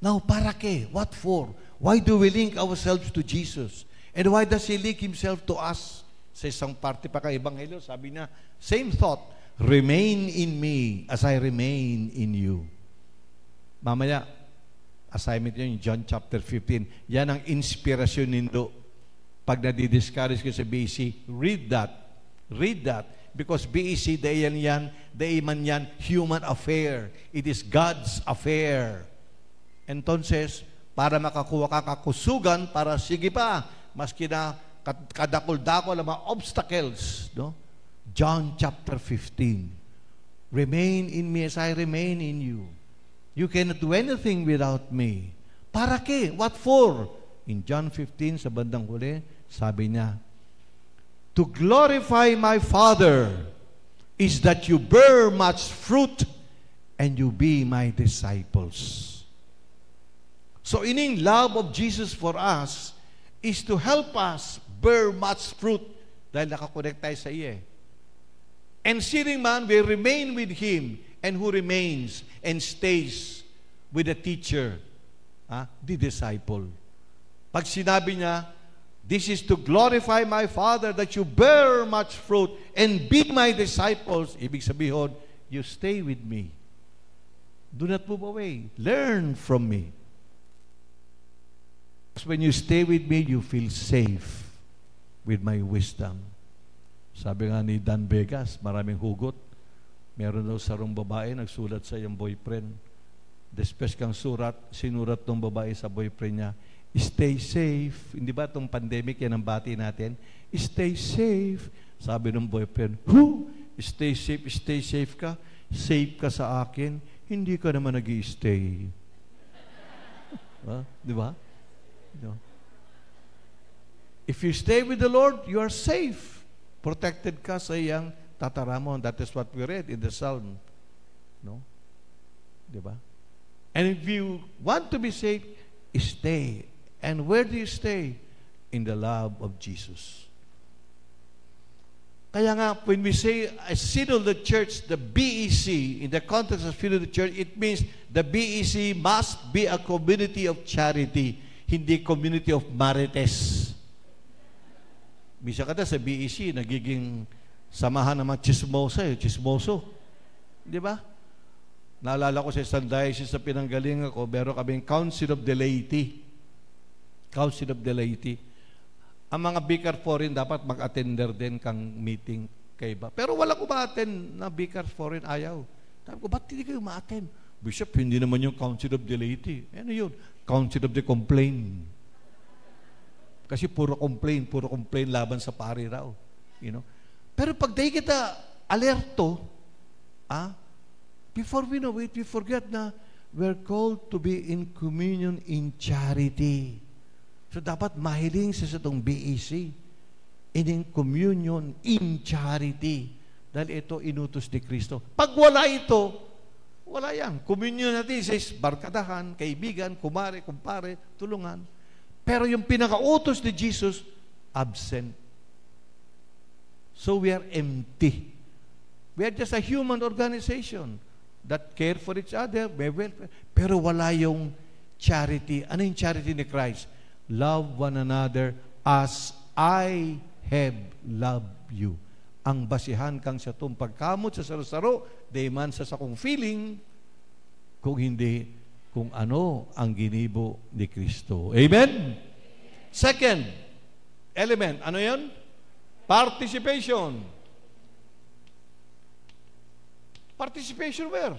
Now, para ke? What for? Why do we link ourselves to Jesus? And why does He link Himself to us? Sa isang parte pa ka, Ebanghelyo, sabi na, same thought, remain in me as I remain in you. Mamaya, assignment yun, John chapter 15. Yan ang inspirasyon nindo. Pag nadidiscourage ka sa BC, e read that. Read that. Because BEC, dahil yan, yan, man yan, human affair. It is God's affair. Entonces, para makakuha ka kakusugan, para sige pa, maski na kadakol-dakol ang mga obstacles. No? John chapter 15. Remain in me as I remain in you. You cannot do anything without me. Para ke? What for? In John 15, sa bandang huli, sabi niya, To glorify my Father is that you bear much fruit and you be my disciples. So ining love of Jesus for us is to help us bear much fruit dahil nakakonect tayo sa iye. Eh. And seeing man will remain with Him and who remains and stays with the teacher, ah, the disciple. Pag sinabi niya, This is to glorify my Father that you bear much fruit and be my disciples. Ibig sabihin, you stay with me. Do not move away. Learn from me. Because when you stay with me, you feel safe with my wisdom. Sabi nga ni Dan Vegas, maraming hugot. Meron daw sarong babae, nagsulat sa iyong boyfriend. Despes kang surat, sinurat ng babae sa boyfriend niya, stay safe. Hindi ba itong pandemic, yan ang bati natin? Stay safe. Sabi ng boyfriend, who? Stay safe, stay safe ka. Safe ka sa akin. Hindi ka naman nag stay Huh? [LAUGHS] Ah, di ba? You know? If you stay with the Lord, you are safe. Protected ka sa iyang tataramon. That is what we read in the Psalm. No? Di ba? And if you want to be safe, stay. And where do you stay? In the love of Jesus. Kaya nga, when we say a seed of the church, the BEC, in the context of seed of the church, it means the BEC must be a community of charity hindi community of marites. Bisa kata na sa BEC, nagiging samahan ng mga chismosa, eh, chismoso. Di ba? Naalala ko sa isang diocese na pinanggaling ako, meron kaming Council of the Laity. Council of the Laity. Ang mga Vicar Foreign dapat mag-attender din kang meeting kay ba. Pero wala walang umaten na Vicar Foreign ayaw. Sabi ko, ba't hindi kayo ma-attend? Bishop, hindi naman yung Council of the Laity. Ano yun? Council of the Complain. Kasi puro complain, puro complain laban sa pari raw. You know? Pero pag di kita alerto, ah, before we know it, we forget na we're called to be in communion in charity. So dapat mahiling sa itong BEC and in communion in charity. Dahil ito inutos ni Kristo. Pag wala ito, wala yan. Communion natin says, barkadahan, kaibigan, kumare, kumpare, tulungan. Pero yung pinakautos ni Jesus, absent. So we are empty. We are just a human organization that care for each other, may welfare. Pero wala yung charity. Ano yung charity ni Christ? Love one another as I have loved you. Ang basihan kang sa tumpagkamot sa sarosaro, Di man sa sakong feeling, kung hindi, kung ano ang ginibo ni Kristo. Amen? Second element, ano yon? Participation. Participation where?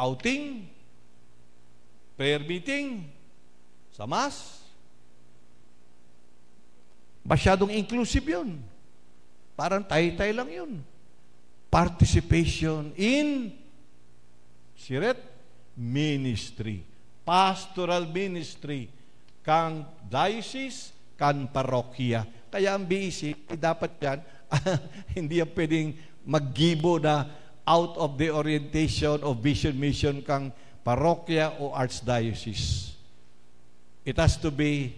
Outing, prayer meeting, sa mass, Masyadong inclusive yun. Parang tay-tay lang yun participation in siret ministry, pastoral ministry, kang diocese, kan parokya. Kaya ang BEC, eh, dapat yan, [LAUGHS] hindi yan pwedeng maggibo na out of the orientation of vision mission kang parokya o archdiocese. It has to be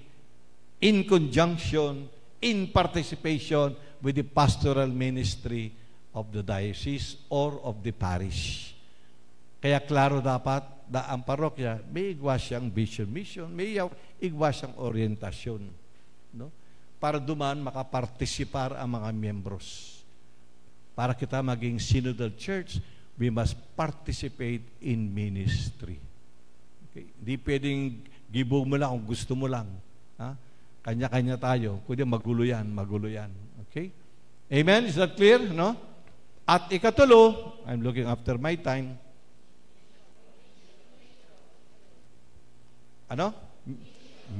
in conjunction, in participation with the pastoral ministry of the diocese or of the parish. Kaya klaro dapat na ang parokya may igwa siyang vision mission, may igwa siyang orientasyon. No? Para duman makapartisipar ang mga miyembros. Para kita maging synodal church, we must participate in ministry. Okay? Hindi pwedeng gibog mo lang kung gusto mo lang. Ha? Kanya-kanya tayo. Kundi magulo yan, magulo yan. Okay? Amen? Is that clear? No? At ikatulo, I'm looking after my time. Ano?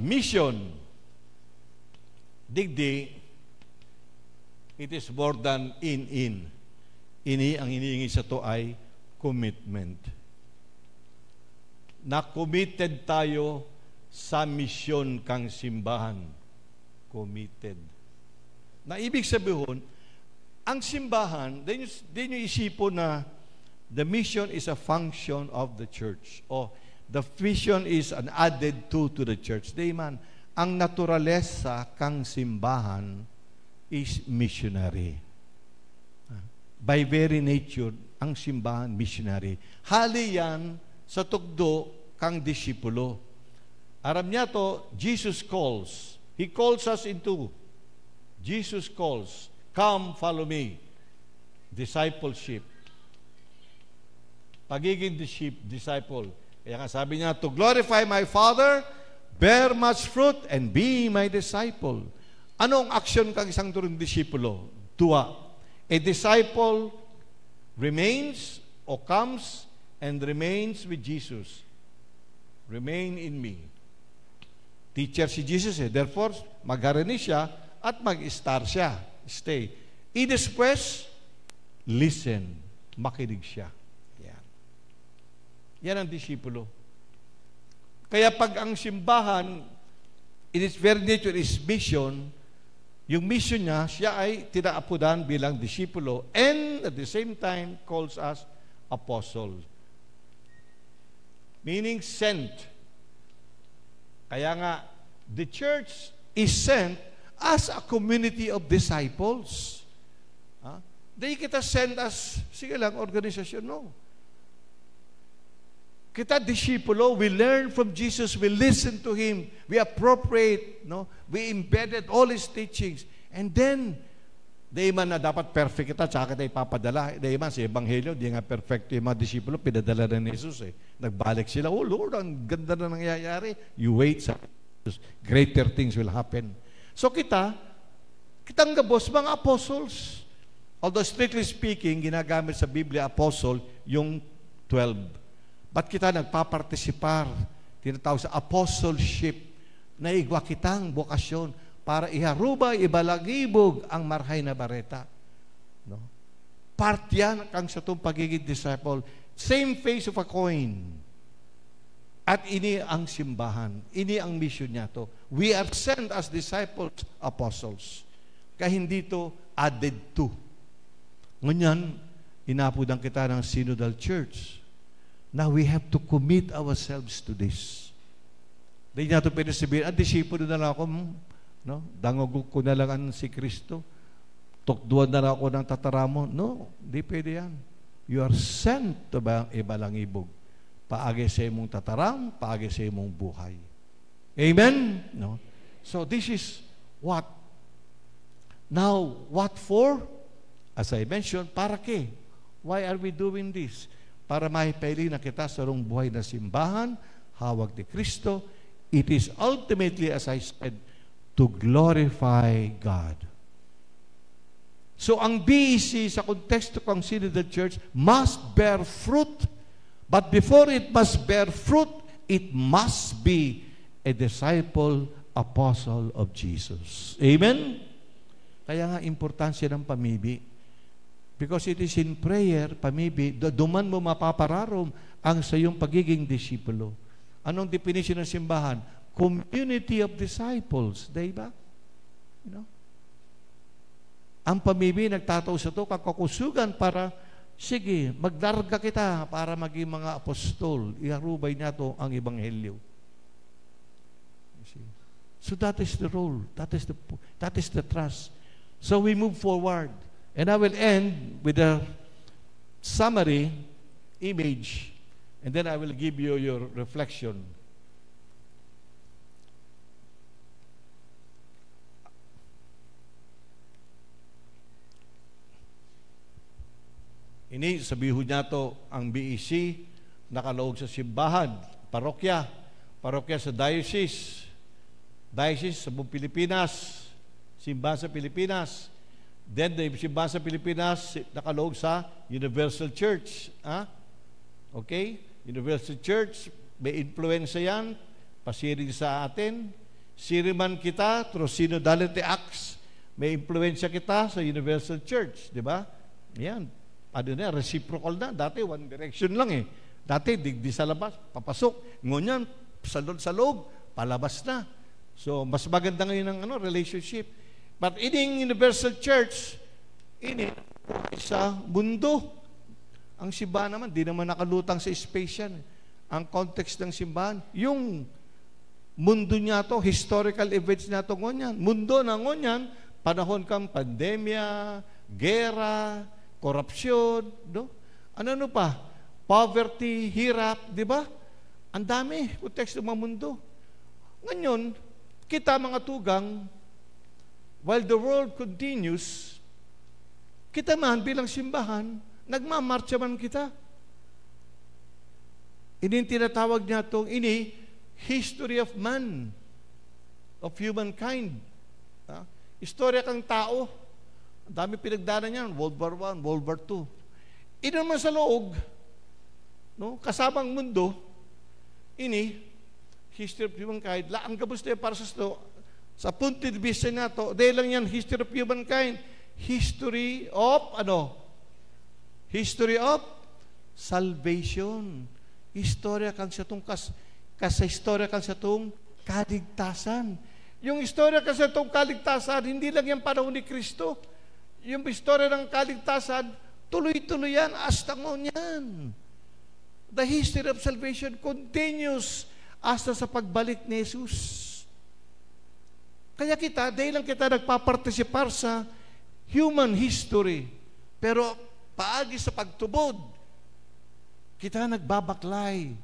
Mission. Digdi, it is more than in-in. Ini, ang iniingi sa to ay commitment. Na committed tayo sa misyon kang simbahan. Committed. Na ibig sabihin, ang simbahan, then you, then you isipo na the mission is a function of the church. O, the vision is an added to to the church. Di man, ang naturalesa kang simbahan is missionary. By very nature, ang simbahan missionary. Hali yan sa tugdo kang disipulo. Aram niya to, Jesus calls. He calls us into. Jesus calls. Come, follow me. Discipleship. Pagiging disip, disciple. Kaya nga sabi niya, to glorify my Father, bear much fruit, and be my disciple. Anong aksyon kang isang turong disipulo? Dua. A disciple remains or comes and remains with Jesus. Remain in me. Teacher si Jesus eh. Therefore, magharinis siya at mag-star siya stay. I después, listen. Makinig siya. Yan. Yan ang disipulo. Kaya pag ang simbahan, in its very nature is mission, yung mission niya, siya ay tinaapudan bilang disipulo and at the same time calls us apostle. Meaning sent. Kaya nga, the church is sent as a community of disciples. Ha? Di kita send as, sige lang, organisasyon. No. Kita disipulo, we learn from Jesus, we listen to Him, we appropriate, no? we embedded all His teachings. And then, di man na dapat perfect kita, tsaka kita ipapadala. Di man, sa Ebanghelyo, di nga perfect yung mga disipulo, pinadala na ni Jesus. Eh. Nagbalik sila, oh Lord, ang ganda na nangyayari. You wait sa Jesus. Greater things will happen. So kita, kitang gabos mga apostles. Although strictly speaking, ginagamit sa Biblia apostle yung 12. Ba't kita nagpapartisipar? Tinatawag sa apostleship na igwa kitang bokasyon para iharuba, ibalagibog ang marhay na bareta. No? Part yan kang sa itong pagiging disciple. Same face of a coin. At ini ang simbahan. Ini ang mission niya to. We are sent as disciples, apostles. Kaya hindi to added to. Ngunyan, inapudan kita ng synodal church na we have to commit ourselves to this. Hindi niya ito pwede sabihin, ah, disipulo na lang ako, hmm, no? dangog ko na lang ang si Kristo, tukduan na lang ako ng tataramo. No, hindi pwede yan. You are sent to ba ibalangibog paagi sa imong tatarang, paagi sa imong buhay. Amen? No? So this is what? Now, what for? As I mentioned, para kay? Why are we doing this? Para mahipaili na kita sa rong buhay na simbahan, hawag ni Kristo. It is ultimately, as I said, to glorify God. So ang BEC sa konteksto kung sino the church must bear fruit But before it must bear fruit, it must be a disciple, apostle of Jesus. Amen? Kaya nga, importansya ng pamibig. Because it is in prayer, pamibig, duman mo mapapararom ang sa iyong pagiging disipulo. Anong definition ng simbahan? Community of disciples. Di ba? You know? Ang pamibig nagtataw sa to kakakusugan para Sige, magdarga kita para maging mga apostol. Iarubay niya to ang ebanghelyo. So that is the role. That is the, that is the trust. So we move forward. And I will end with a summary image. And then I will give you your reflection. Ini sabihu niya to ang BEC nakaloog sa simbahan, parokya, parokya sa diocese, diocese sa buong Pilipinas, simbahan sa Pilipinas. Then the simbahan sa Pilipinas nakaloog sa Universal Church. Ha? Ah? Okay? Universal Church, may influensya yan, pasiring sa atin. Siriman kita, Trosino Dalete Acts, may influensya kita sa Universal Church, di ba? Yan, ano na, reciprocal na. Dati, one direction lang eh. Dati, digdi sa labas, papasok. Ngunyan, sa, sa loob, palabas na. So, mas maganda ngayon ang ano, relationship. But in the universal church, ini sa mundo. Ang simbahan naman, di naman nakalutang sa space yan. Ang context ng simbahan, yung mundo niya to, historical events niya to ngonyan. Mundo na ngonyan, panahon kang pandemya, gera, korupsyon, no? Ano ano pa? Poverty, hirap, di ba? Ang dami, text ng mga mundo. Ngayon, kita mga tugang, while the world continues, kita man bilang simbahan, nagmamarcha man kita. Ini tinatawag niya itong ini, history of man, of humankind. Ha? Istorya kang tao, ang dami pinagdaanan niyan, World War I, World War II. Ito naman sa loob, no, kasamang mundo, ini, history of humankind, laang gabos tayo para sa ito, sa punto vision vista na to, dahil lang yan, history of humankind, history of, ano, history of salvation. Historia kan sa itong kas, kas sa kan sa itong kaligtasan. Yung istorya kasi itong kaligtasan, hindi lang yan panahon ni Kristo yung istorya ng kaligtasan, tuloy-tuloy yan, astangon yan. The history of salvation continues hasta sa pagbalik ni Jesus. Kaya kita, dahil lang kita nagpapartisipar sa human history, pero paagi sa pagtubod, kita nagbabaklay.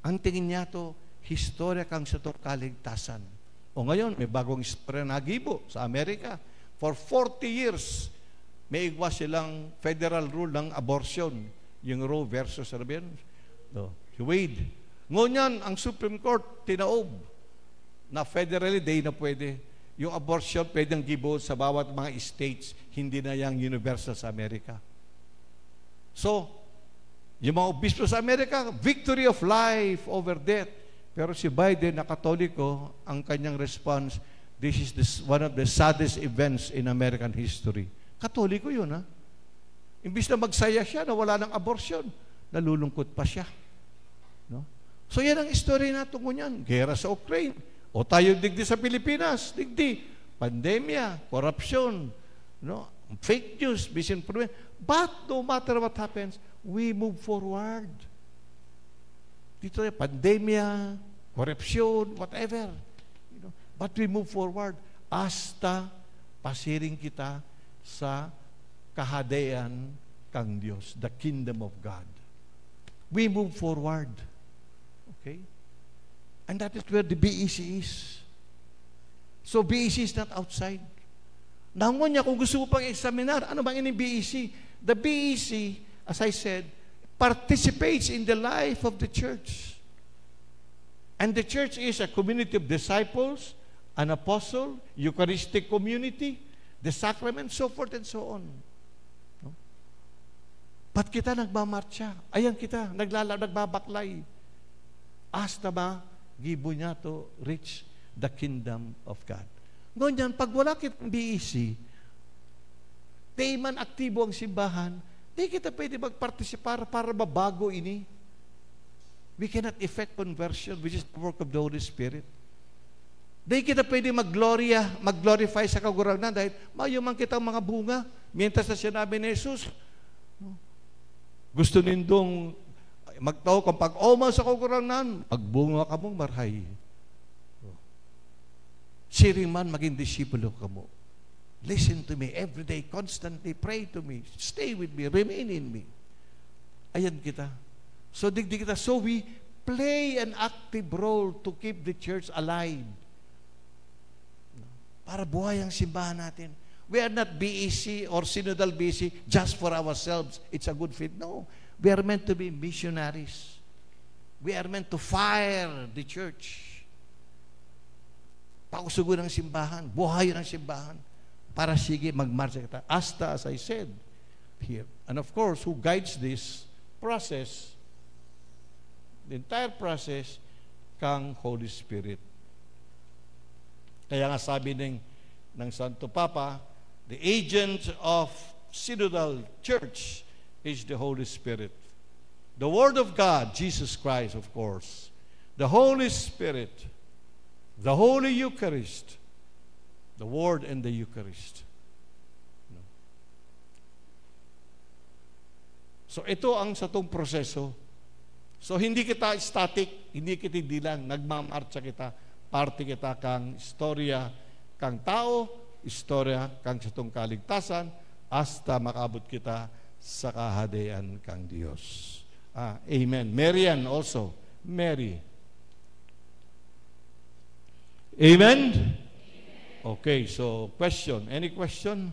Ang tingin niya to, historia kang sa kaligtasan. O ngayon, may bagong istorya na gibo sa Amerika For 40 years, may igwas silang federal rule ng abortion, yung Roe versus ano No. Si Wade. Ngunyan, ang Supreme Court tinaob na federally day na pwede. Yung abortion pwedeng gibo sa bawat mga states, hindi na yung universal sa Amerika. So, yung mga obispo sa Amerika, victory of life over death. Pero si Biden na katoliko, ang kanyang response, This is this, one of the saddest events in American history. Katoliko yun, ha? Imbis na magsaya siya na wala ng abortion, nalulungkot pa siya. No? So yan ang story na tungo niyan. Gera sa Ukraine. O tayo digdi sa Pilipinas, digdi. Pandemya, corruption, no? fake news, misinformation. But no matter what happens, we move forward. Dito na pandemya, corruption, whatever. But we move forward hasta pasiring kita sa kahadean kang Diyos, the kingdom of God. We move forward. Okay? And that is where the BEC is. So BEC is not outside. Nangon niya, kung gusto mo pang examinar, ano bang ini BEC? The BEC, as I said, participates in the life of the church. And the church is a community of disciples an apostle, Eucharistic community, the sacrament, so forth and so on. No? Ba't kita nagmamarcha? Ayan kita, naglala, nagbabaklay. Hasta ba, gibunyato, reach the kingdom of God. Ngunyan, pag wala kitang BEC, di man aktibo ang simbahan, di kita pwede magpartisipar para mabago ini. We cannot effect conversion, which is the work of the Holy Spirit. Di kita pwede mag-gloria, mag-glorify sa kaguranan dahil mayuman kita mga bunga. Mientras na sinabi ni Jesus, gusto nindong magtao kung pag-oma sa kaguranan, magbunga ka mong marhay. Siring man, maging disipulo ka mo. Listen to me every day, constantly pray to me, stay with me, remain in me. Ayan kita. So digdi kita. So we play an active role to keep the church alive para buhay ang simbahan natin. We are not BEC or synodal BEC just for ourselves. It's a good fit. No. We are meant to be missionaries. We are meant to fire the church. Pausugo ng simbahan. Buhayin ang simbahan. Para sige, magmarcha kita. Hasta, as I said here. And of course, who guides this process, the entire process, kang Holy Spirit. Kaya nga sabi ng, ng Santo Papa, the agent of synodal church is the Holy Spirit. The Word of God, Jesus Christ, of course. The Holy Spirit, the Holy Eucharist, the Word and the Eucharist. No? So ito ang satong proseso. So hindi kita static, hindi kita dilang, nagmamarcha kita parte kita kang istorya kang tao, istorya kang satong kaligtasan, hasta makaabot kita sa kahadean kang Diyos. Ah, amen. Marian also. Mary. Amen? Okay, so question. Any question?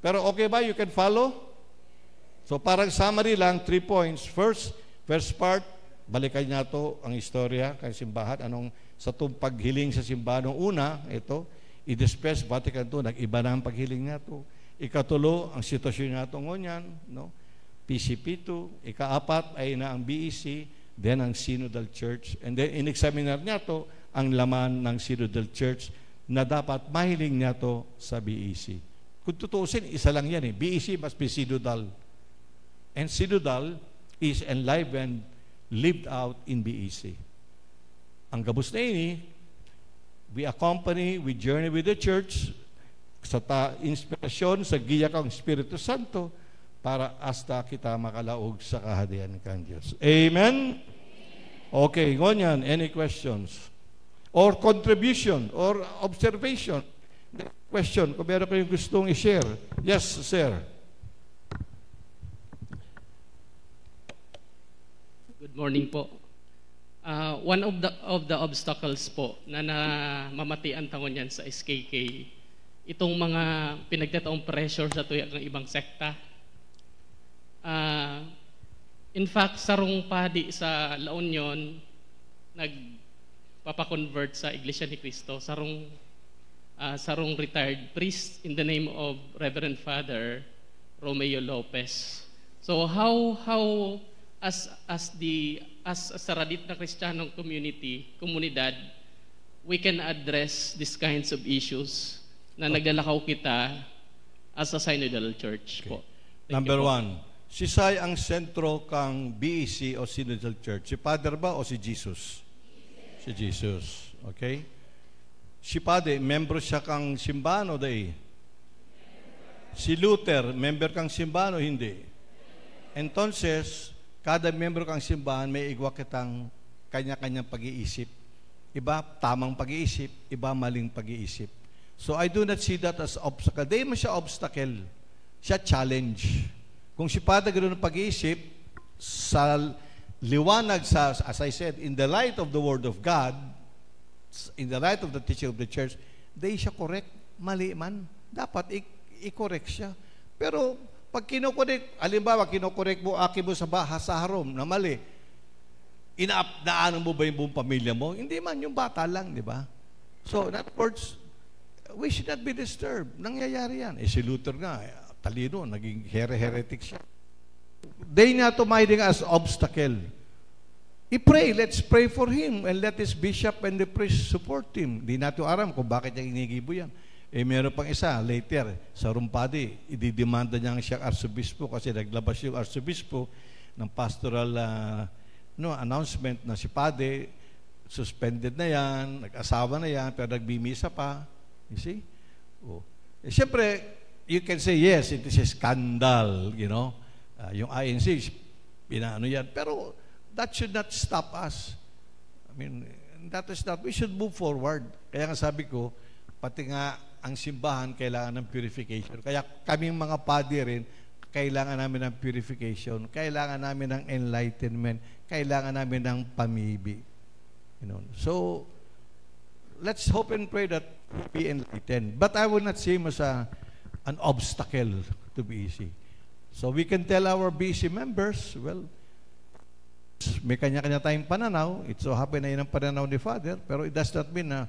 Pero okay ba? You can follow? So parang summary lang, three points. First, first part, balikan na to ang istorya, kay simbahan, anong sa itong paghiling sa simbahan. Una, ito, i dispense Vatican II, nag-iba na ang paghiling nga ito. Ikatulo, ang sitwasyon nga ito ngunyan, no? PCP2, ikaapat ay na ang BEC, then ang Synodal Church, and then in-examiner niya to ang laman ng Synodal Church na dapat mahiling niya to sa BEC. Kung tutuusin, isa lang yan eh. BEC must be Synodal. And Synodal is enlivened, lived out in BEC ang gabos na ini, eh. we accompany, we journey with the church sa ta inspirasyon, sa giya kang Espiritu Santo para hasta kita makalaog sa kahadian kang Diyos. Amen? Okay, ngonyan, any questions? Or contribution, or observation? Question, kung meron kayong gustong i-share. Yes, sir. Good morning po. Uh, one of the, of the obstacles po na namamatian tawon yan sa SKK, itong mga pinagtataong pressure sa tuyak ng ibang sekta. Uh, in fact, sarong padi sa La Union, nagpapakonvert sa Iglesia ni Cristo, sarong, uh, ah, sarong retired priest in the name of Reverend Father Romeo Lopez. So how, how as, as the as a Saradit na Kristiyanong community, komunidad, we can address these kinds of issues na okay. naglalakaw kita as a synodal church okay. po. Thank Number po. one, si Sai ang sentro kang BEC o synodal church. Si Father ba o si Jesus? Si Jesus. Okay? Si Pade, membro siya kang simbahan o day? Si Luther, member kang simbahan o hindi? Entonces, Kada membro kang simbahan, may igwa kitang kanya-kanyang pag-iisip. Iba tamang pag-iisip, iba maling pag-iisip. So I do not see that as obstacle. Dahil mo siya obstacle, siya challenge. Kung si Pata ganoon ang pag-iisip, sa liwanag, sa, as I said, in the light of the Word of God, in the light of the teaching of the church, dahil siya correct, mali man. Dapat i-correct siya. Pero pag kinokorek, alimbawa, kinokorek mo, aki mo sa bahasa harom na mali, inaapdaanan mo ba yung buong pamilya mo? Hindi man, yung bata lang, di ba? So, in other words, we should not be disturbed. Nangyayari yan. Eh, si Luther nga, eh, talino, naging here-heretic siya. They not minding as obstacle. I-pray. Let's pray for him and let his bishop and the priest support him. Di nato aram kung bakit niya inigibo yan. Eh meron pang isa, later, sa Rumpadi, ididimanda niya ang siyang arsobispo kasi naglabas yung arsobispo ng pastoral uh, no, announcement na si Pade, suspended na yan, nag-asawa na yan, pero nagbimisa pa. You see? Oh. Eh, Siyempre, you can say, yes, it is a scandal, you know. Uh, yung INC, pinaano yan. Pero that should not stop us. I mean, that is not, we should move forward. Kaya nga sabi ko, pati nga ang simbahan kailangan ng purification. Kaya kaming mga padre rin, kailangan namin ng purification, kailangan namin ng enlightenment, kailangan namin ng pamibig. You know? So, let's hope and pray that we be enlightened. But I will not see him as a, an obstacle to be easy. So we can tell our BC members, well, may kanya-kanya tayong pananaw. It so happen na yun ang pananaw ni Father, pero it does not mean na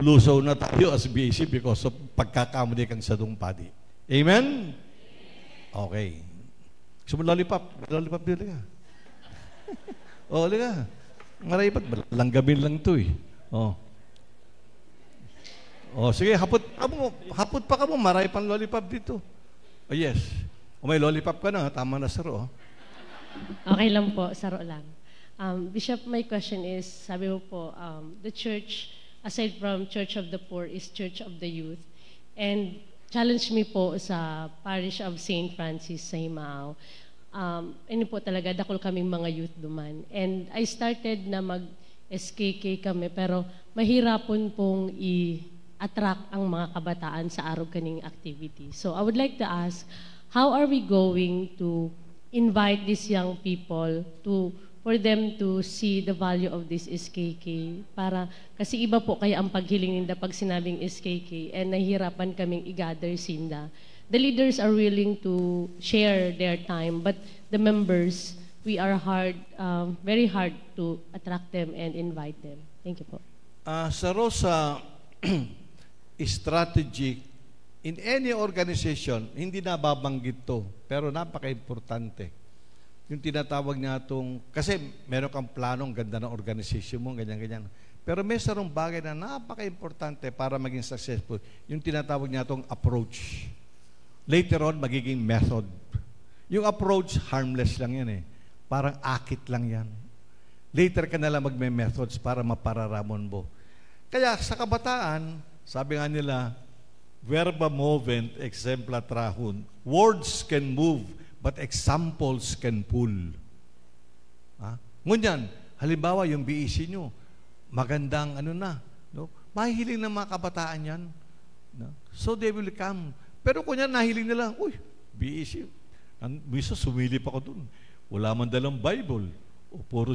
lusaw na tayo as BAC because of pagkakamali kang sadong padi. Amen? Okay. Gusto mo lollipop? Lollipop din ka. Oo, [LAUGHS] oh, ka. Maray ba't? Lang gabi lang to eh. Oh. Oh, sige, hapot, amo, hapot pa ka mo. Maray pang lollipop dito. Oh, yes. O oh, may lollipop ka na, tama na saro. Oh. Okay lang po, saro lang. Um, Bishop, my question is, sabi mo po, um, the church aside from Church of the Poor, is Church of the Youth. And challenge me po sa Parish of St. Francis sa Himao. Um, ano po talaga, dakol kaming mga youth duman. And I started na mag-SKK kami, pero mahirapon pong i-attract ang mga kabataan sa araw kaning activity. So I would like to ask, how are we going to invite these young people to for them to see the value of this SKK. Para, kasi iba po kaya ang paghiling ninda pag sinabing SKK and nahihirapan kaming i-gather sinda. The leaders are willing to share their time but the members, we are hard, um, very hard to attract them and invite them. Thank you po. Uh, sa Rosa, [CLEARS THROAT] strategic, in any organization, hindi nababanggit to, pero napaka-importante yung tinatawag niya itong, kasi meron kang planong ganda ng organization mo, ganyan-ganyan. Pero may sarong bagay na napaka-importante para maging successful, yung tinatawag niya itong approach. Later on, magiging method. Yung approach, harmless lang yan eh. Parang akit lang yan. Later ka nalang magme-methods para mapararamon mo. Kaya sa kabataan, sabi nga nila, verba movent, exempla trahun. Words can move, but examples can pull. Ha? Ngunyan, halimbawa yung BEC nyo, magandang ano na, no? mahihiling ng mga kabataan yan. No? So they will come. Pero kunya nahiling nila, uy, BEC. Ang, miso, pa ko dun. Wala man dalang Bible. O puro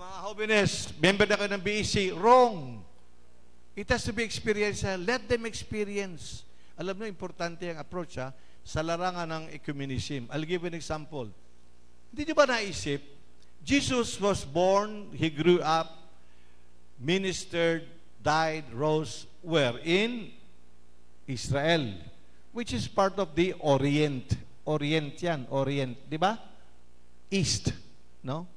mga Hoviness, member na kayo ng BEC, wrong. It has to be experienced. Let them experience. Alam nyo, importante ang approach ha, sa larangan ng ecumenism. I'll give an example. Hindi nyo ba naisip, Jesus was born, He grew up, ministered, died, rose, where? In Israel, which is part of the Orient. Orient yan, Orient, di ba? East, no?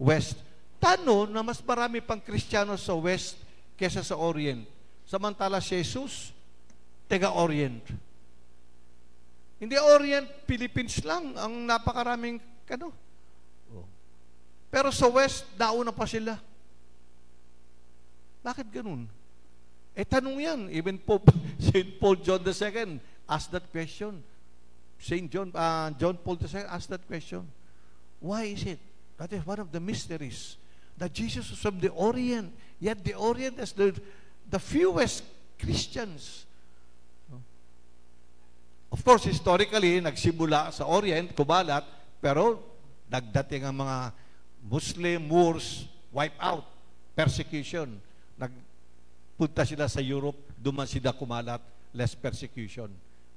West. Tano na mas marami pang Kristiyano sa West kesa sa Orient. Samantala si Jesus, taga-Orient. Hindi Orient, Philippines lang ang napakaraming kano. Oh. Pero sa West, nauna pa sila. Bakit ganun? Eh, tanong yan. Even Pope St. [LAUGHS] Paul John II asked that question. St. John, uh, John Paul II asked that question. Why is it? That is one of the mysteries that Jesus was from the Orient. Yet the Orient has the, the fewest Christians. Of course, historically, nagsimula sa Orient, kubalat, pero nagdating ang mga Muslim, Moors, wipe out, persecution. Nagpunta sila sa Europe, duman sila kumalat, less persecution.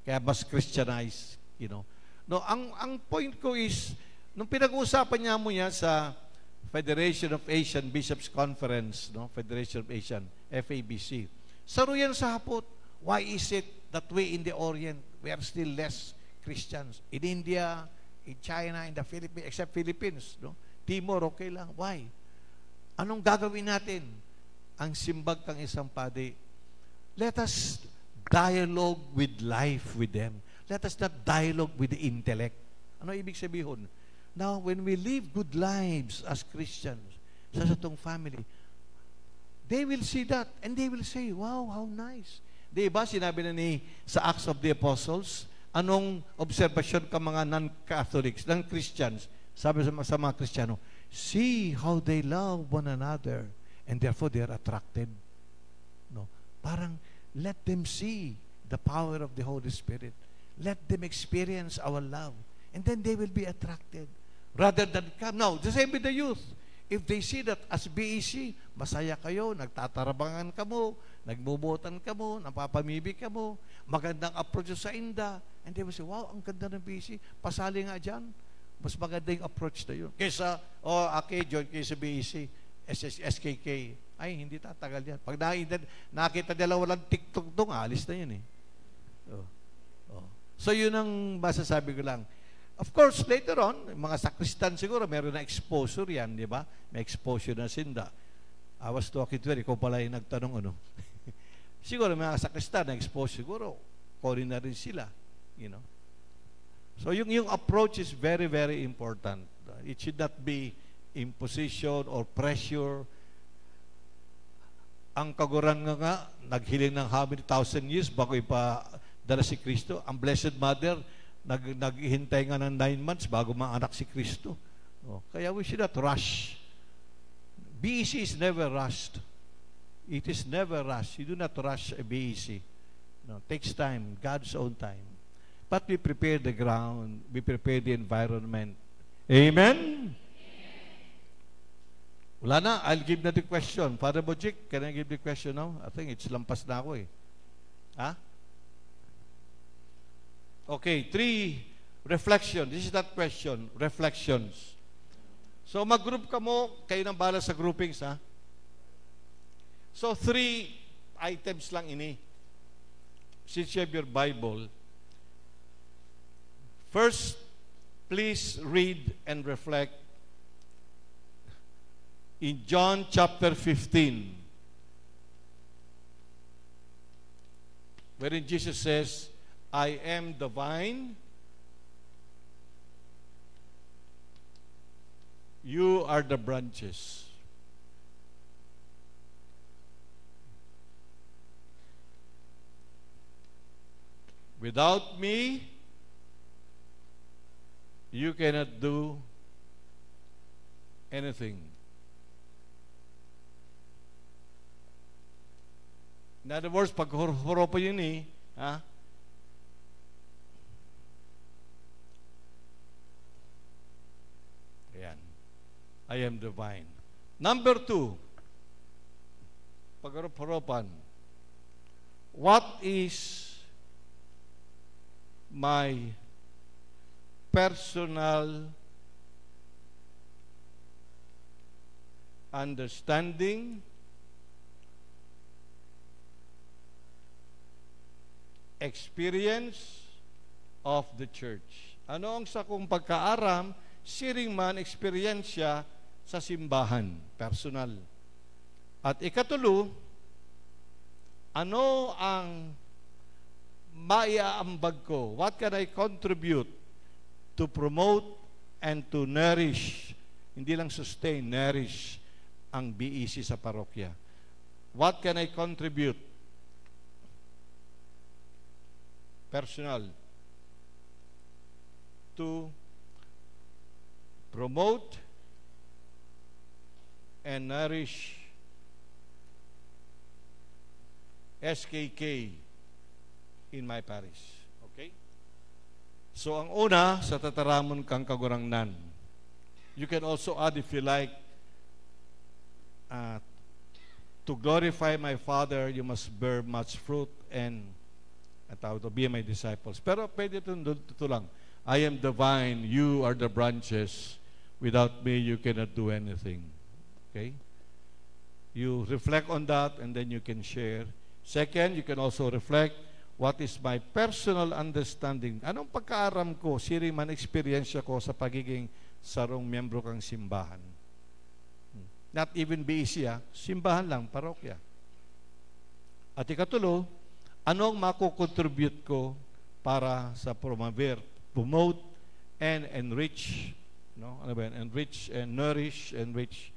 Kaya mas Christianized, you know. No, ang, ang point ko is, nung pinag-uusapan niya mo yan sa Federation of Asian Bishops Conference, no? Federation of Asian, FABC. Saro yan sa hapot. Why is it that we in the Orient, we are still less Christians? In India, in China, in the Philippines, except Philippines, no? Timor, okay lang. Why? Anong gagawin natin? Ang simbag kang isang padi. Let us dialogue with life with them. Let us not dialogue with the intellect. Ano ibig sabihin? Now, when we live good lives as Christians sa satong family, they will see that and they will say, wow, how nice. Di ba sinabi na ni sa Acts of the Apostles, anong observation ka mga non-Catholics, non-Christians, sabi sa, mga, sa mga Kristiyano, see how they love one another and therefore they are attracted. No? Parang let them see the power of the Holy Spirit. Let them experience our love and then they will be attracted rather than come. Now, the same with the youth. If they see that as BEC, masaya kayo, nagtatarabangan ka mo, nagmumutan ka mo, napapamibig ka mo, magandang approach sa inda, and they will say, wow, ang ganda ng BEC, pasali nga dyan. Mas maganda yung approach na yun. Kaysa, oh, okay, join kayo sa BEC, SS, SKK. Ay, hindi tatagal yan. Pag nakita, nakita nila walang tiktok dong, alis na yun eh. Oh. Oh. So, yun ang masasabi ko lang Of course, later on, mga sakristan siguro, meron na exposure yan, di ba? May exposure na sinda. I was talking to her, ikaw pala yung nagtanong ano. [LAUGHS] siguro, mga sakristan na expose siguro, kori na rin sila, you know. So, yung, yung approach is very, very important. It should not be imposition or pressure. Ang kaguran nga nga, naghiling ng how many thousand years bago ipadala si Kristo. Ang Blessed Mother, nag, naghintay nga ng nine months bago maanak si Kristo. Oh, kaya we should not rush. BEC is never rushed. It is never rushed. You do not rush a BEC. No, takes time, God's own time. But we prepare the ground, we prepare the environment. Amen? Wala na, I'll give na the question. Father Bojik, can I give the question now? I think it's lampas na ako eh. Ha? Huh? Okay, three reflection. This is that question, reflections. So mag-group ka mo, kayo nang bala sa groupings ha. So three items lang ini. Since you have your Bible, first, please read and reflect in John chapter 15, wherein Jesus says, I am the vine. You are the branches. Without me, you cannot do anything. In other words, pag horopo yun eh, ha? Ah, I am the vine. Number two, pagaruparopan, what is my personal understanding experience of the church. Ano ang sa kong pagkaaram, siring man, experience eksperyensya, sa simbahan, personal. At ikatulo, ano ang maiaambag ko? What can I contribute to promote and to nourish? Hindi lang sustain, nourish ang BEC sa parokya. What can I contribute? Personal. To promote and Nourish SKK in my parish. Okay? So, ang una, sa tataramon kang kagurangnan. You can also add, if you like, uh, to glorify my Father, you must bear much fruit and at tawag to be my disciples. Pero pwede ito, ito lang. I am the vine, you are the branches. Without me, you cannot do anything. Okay? You reflect on that and then you can share. Second, you can also reflect, what is my personal understanding? Anong pagkaaram ko, siri man experience ko sa pagiging sarong miyembro kang simbahan? Not even BEC, ha? Ah. simbahan lang, parokya. At ikatulo, anong makukontribute ko para sa promover, promote and enrich, no? Ano ba yan? Enrich and nourish, enrich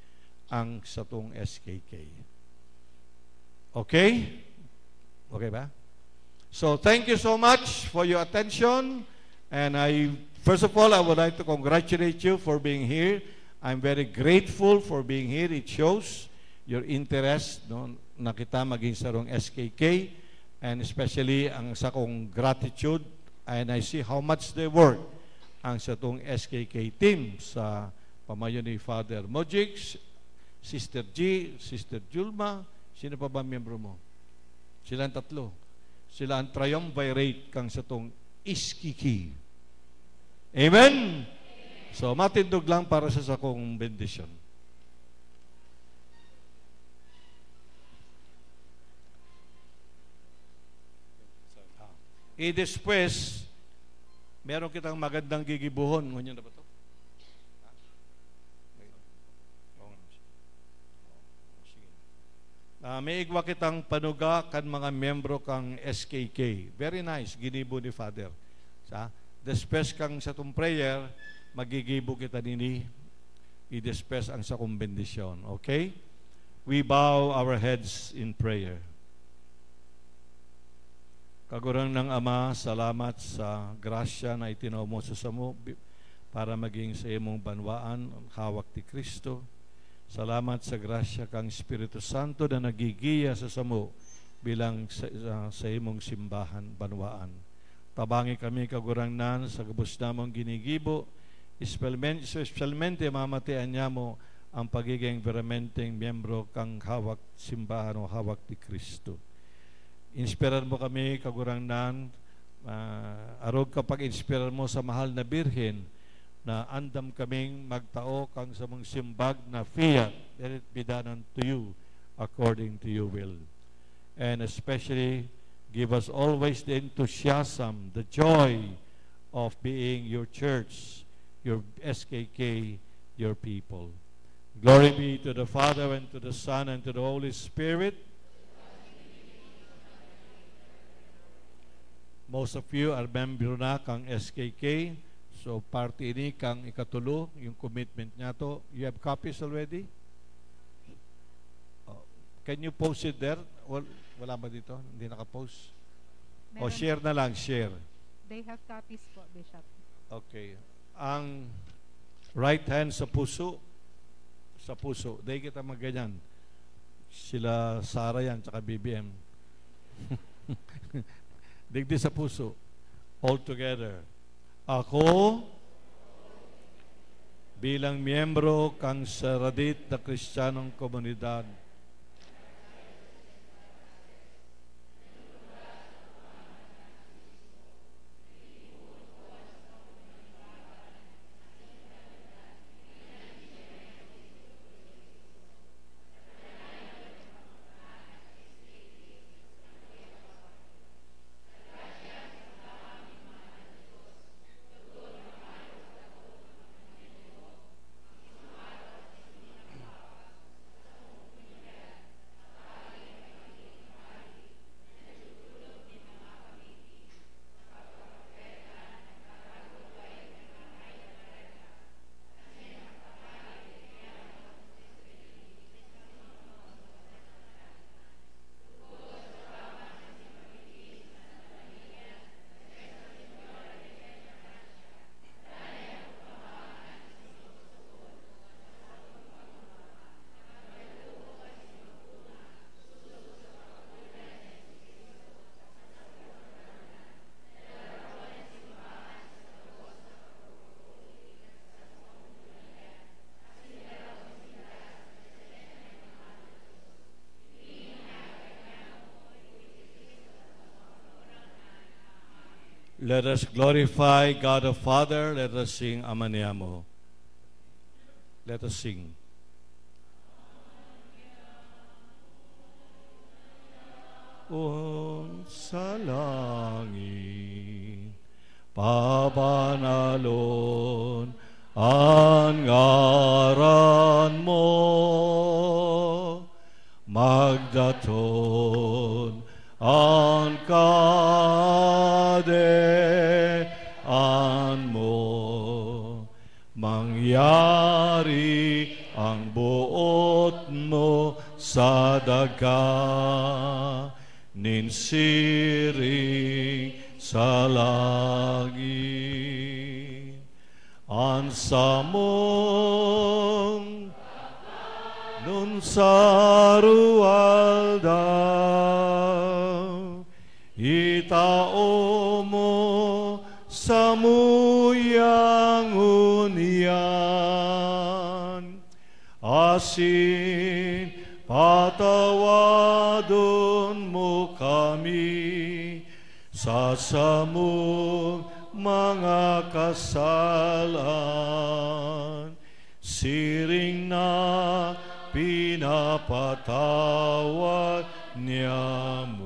ang Satong SKK. Okay? Okay ba? So, thank you so much for your attention. And I, first of all, I would like to congratulate you for being here. I'm very grateful for being here. It shows your interest no, nakita maging sarong SKK and especially ang sa kong gratitude and I see how much they work ang sa itong SKK team sa pamayo ni Father Mojix Sister G, Sister Julma, sino pa ba miyembro mo? Sila ang tatlo. Sila ang triumvirate kang sa tong iskiki. Amen? Amen? So, matindog lang para sa sakong bendisyon. E después, meron kitang magandang gigibuhon. Ngunyan na ba ito? Uh, may igwa kitang panuga kan mga membro kang SKK. Very nice, ginibo ni Father. Sa despes kang sa tong prayer, magigibo kita nini i-despes ang sa kumbendisyon. Okay? We bow our heads in prayer. Kagurang ng Ama, salamat sa grasya na itinaw mo sa samo para maging sa imong banwaan, hawak ti Kristo Salamat sa grasya kang Espiritu Santo na nagigiya sa samo bilang sa, uh, sa imong simbahan banwaan. Tabangi kami kagurangnan sa gabos namong ginigibo, ispelmente, so ispelmente niya mo ang pagiging veramenteng miyembro kang hawak simbahan o hawak ni Kristo. Inspiran mo kami kagurangnan, uh, ah, arog kapag inspiran mo sa mahal na Birhen, na andam kaming magtao kang sa mong simbag na fiat, let it be done unto you according to your will. And especially, give us always the enthusiasm, the joy of being your church, your SKK, your people. Glory be to the Father, and to the Son, and to the Holy Spirit. Most of you are member na kang SKK. So part ini kang ikatulo, yung commitment niya to. You have copies already? Oh, can you post it there? Well, wala ba dito? Hindi naka-post. o oh, share na lang, share. They have copies po, Bishop. Okay. Ang right hand sa puso, sa puso, they kita mga Sila Sara yan, tsaka BBM. [LAUGHS] Digdi sa puso. All together. Ako bilang miyembro kang saradit na kristyanong komunidad Let us glorify God the Father. Let us sing Amaniamo. Let us sing. Om sa langit pabanalon ang ngaran mo magdaton ang kaon yari ang buot mo sa daga, ninsiring sa langit. Ang samong nun sa ruwalda itaon sin, Patawadon mo kami sa samog mga kasalan. Siring na pinapatawad niya mo.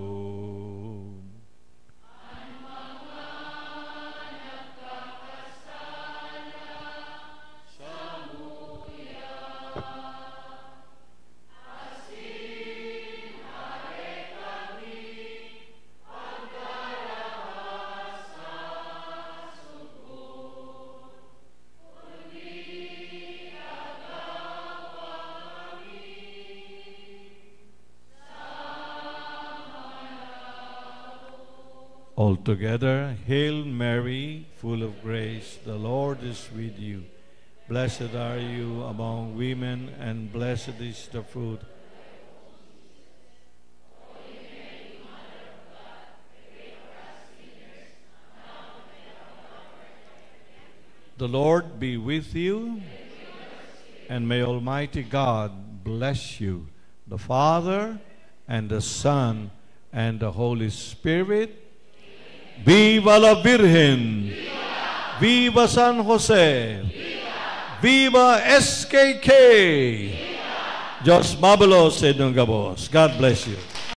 Altogether, Hail Mary, full of grace, the Lord is with you. Blessed are you among women, and blessed is the fruit. The Lord be with you, and may Almighty God bless you, the Father, and the Son, and the Holy Spirit Viva la Virgen! Viva, Viva San Jose! Viva, Viva SKK! Viva! Diyos mabulos sa inyong gabos. God bless you.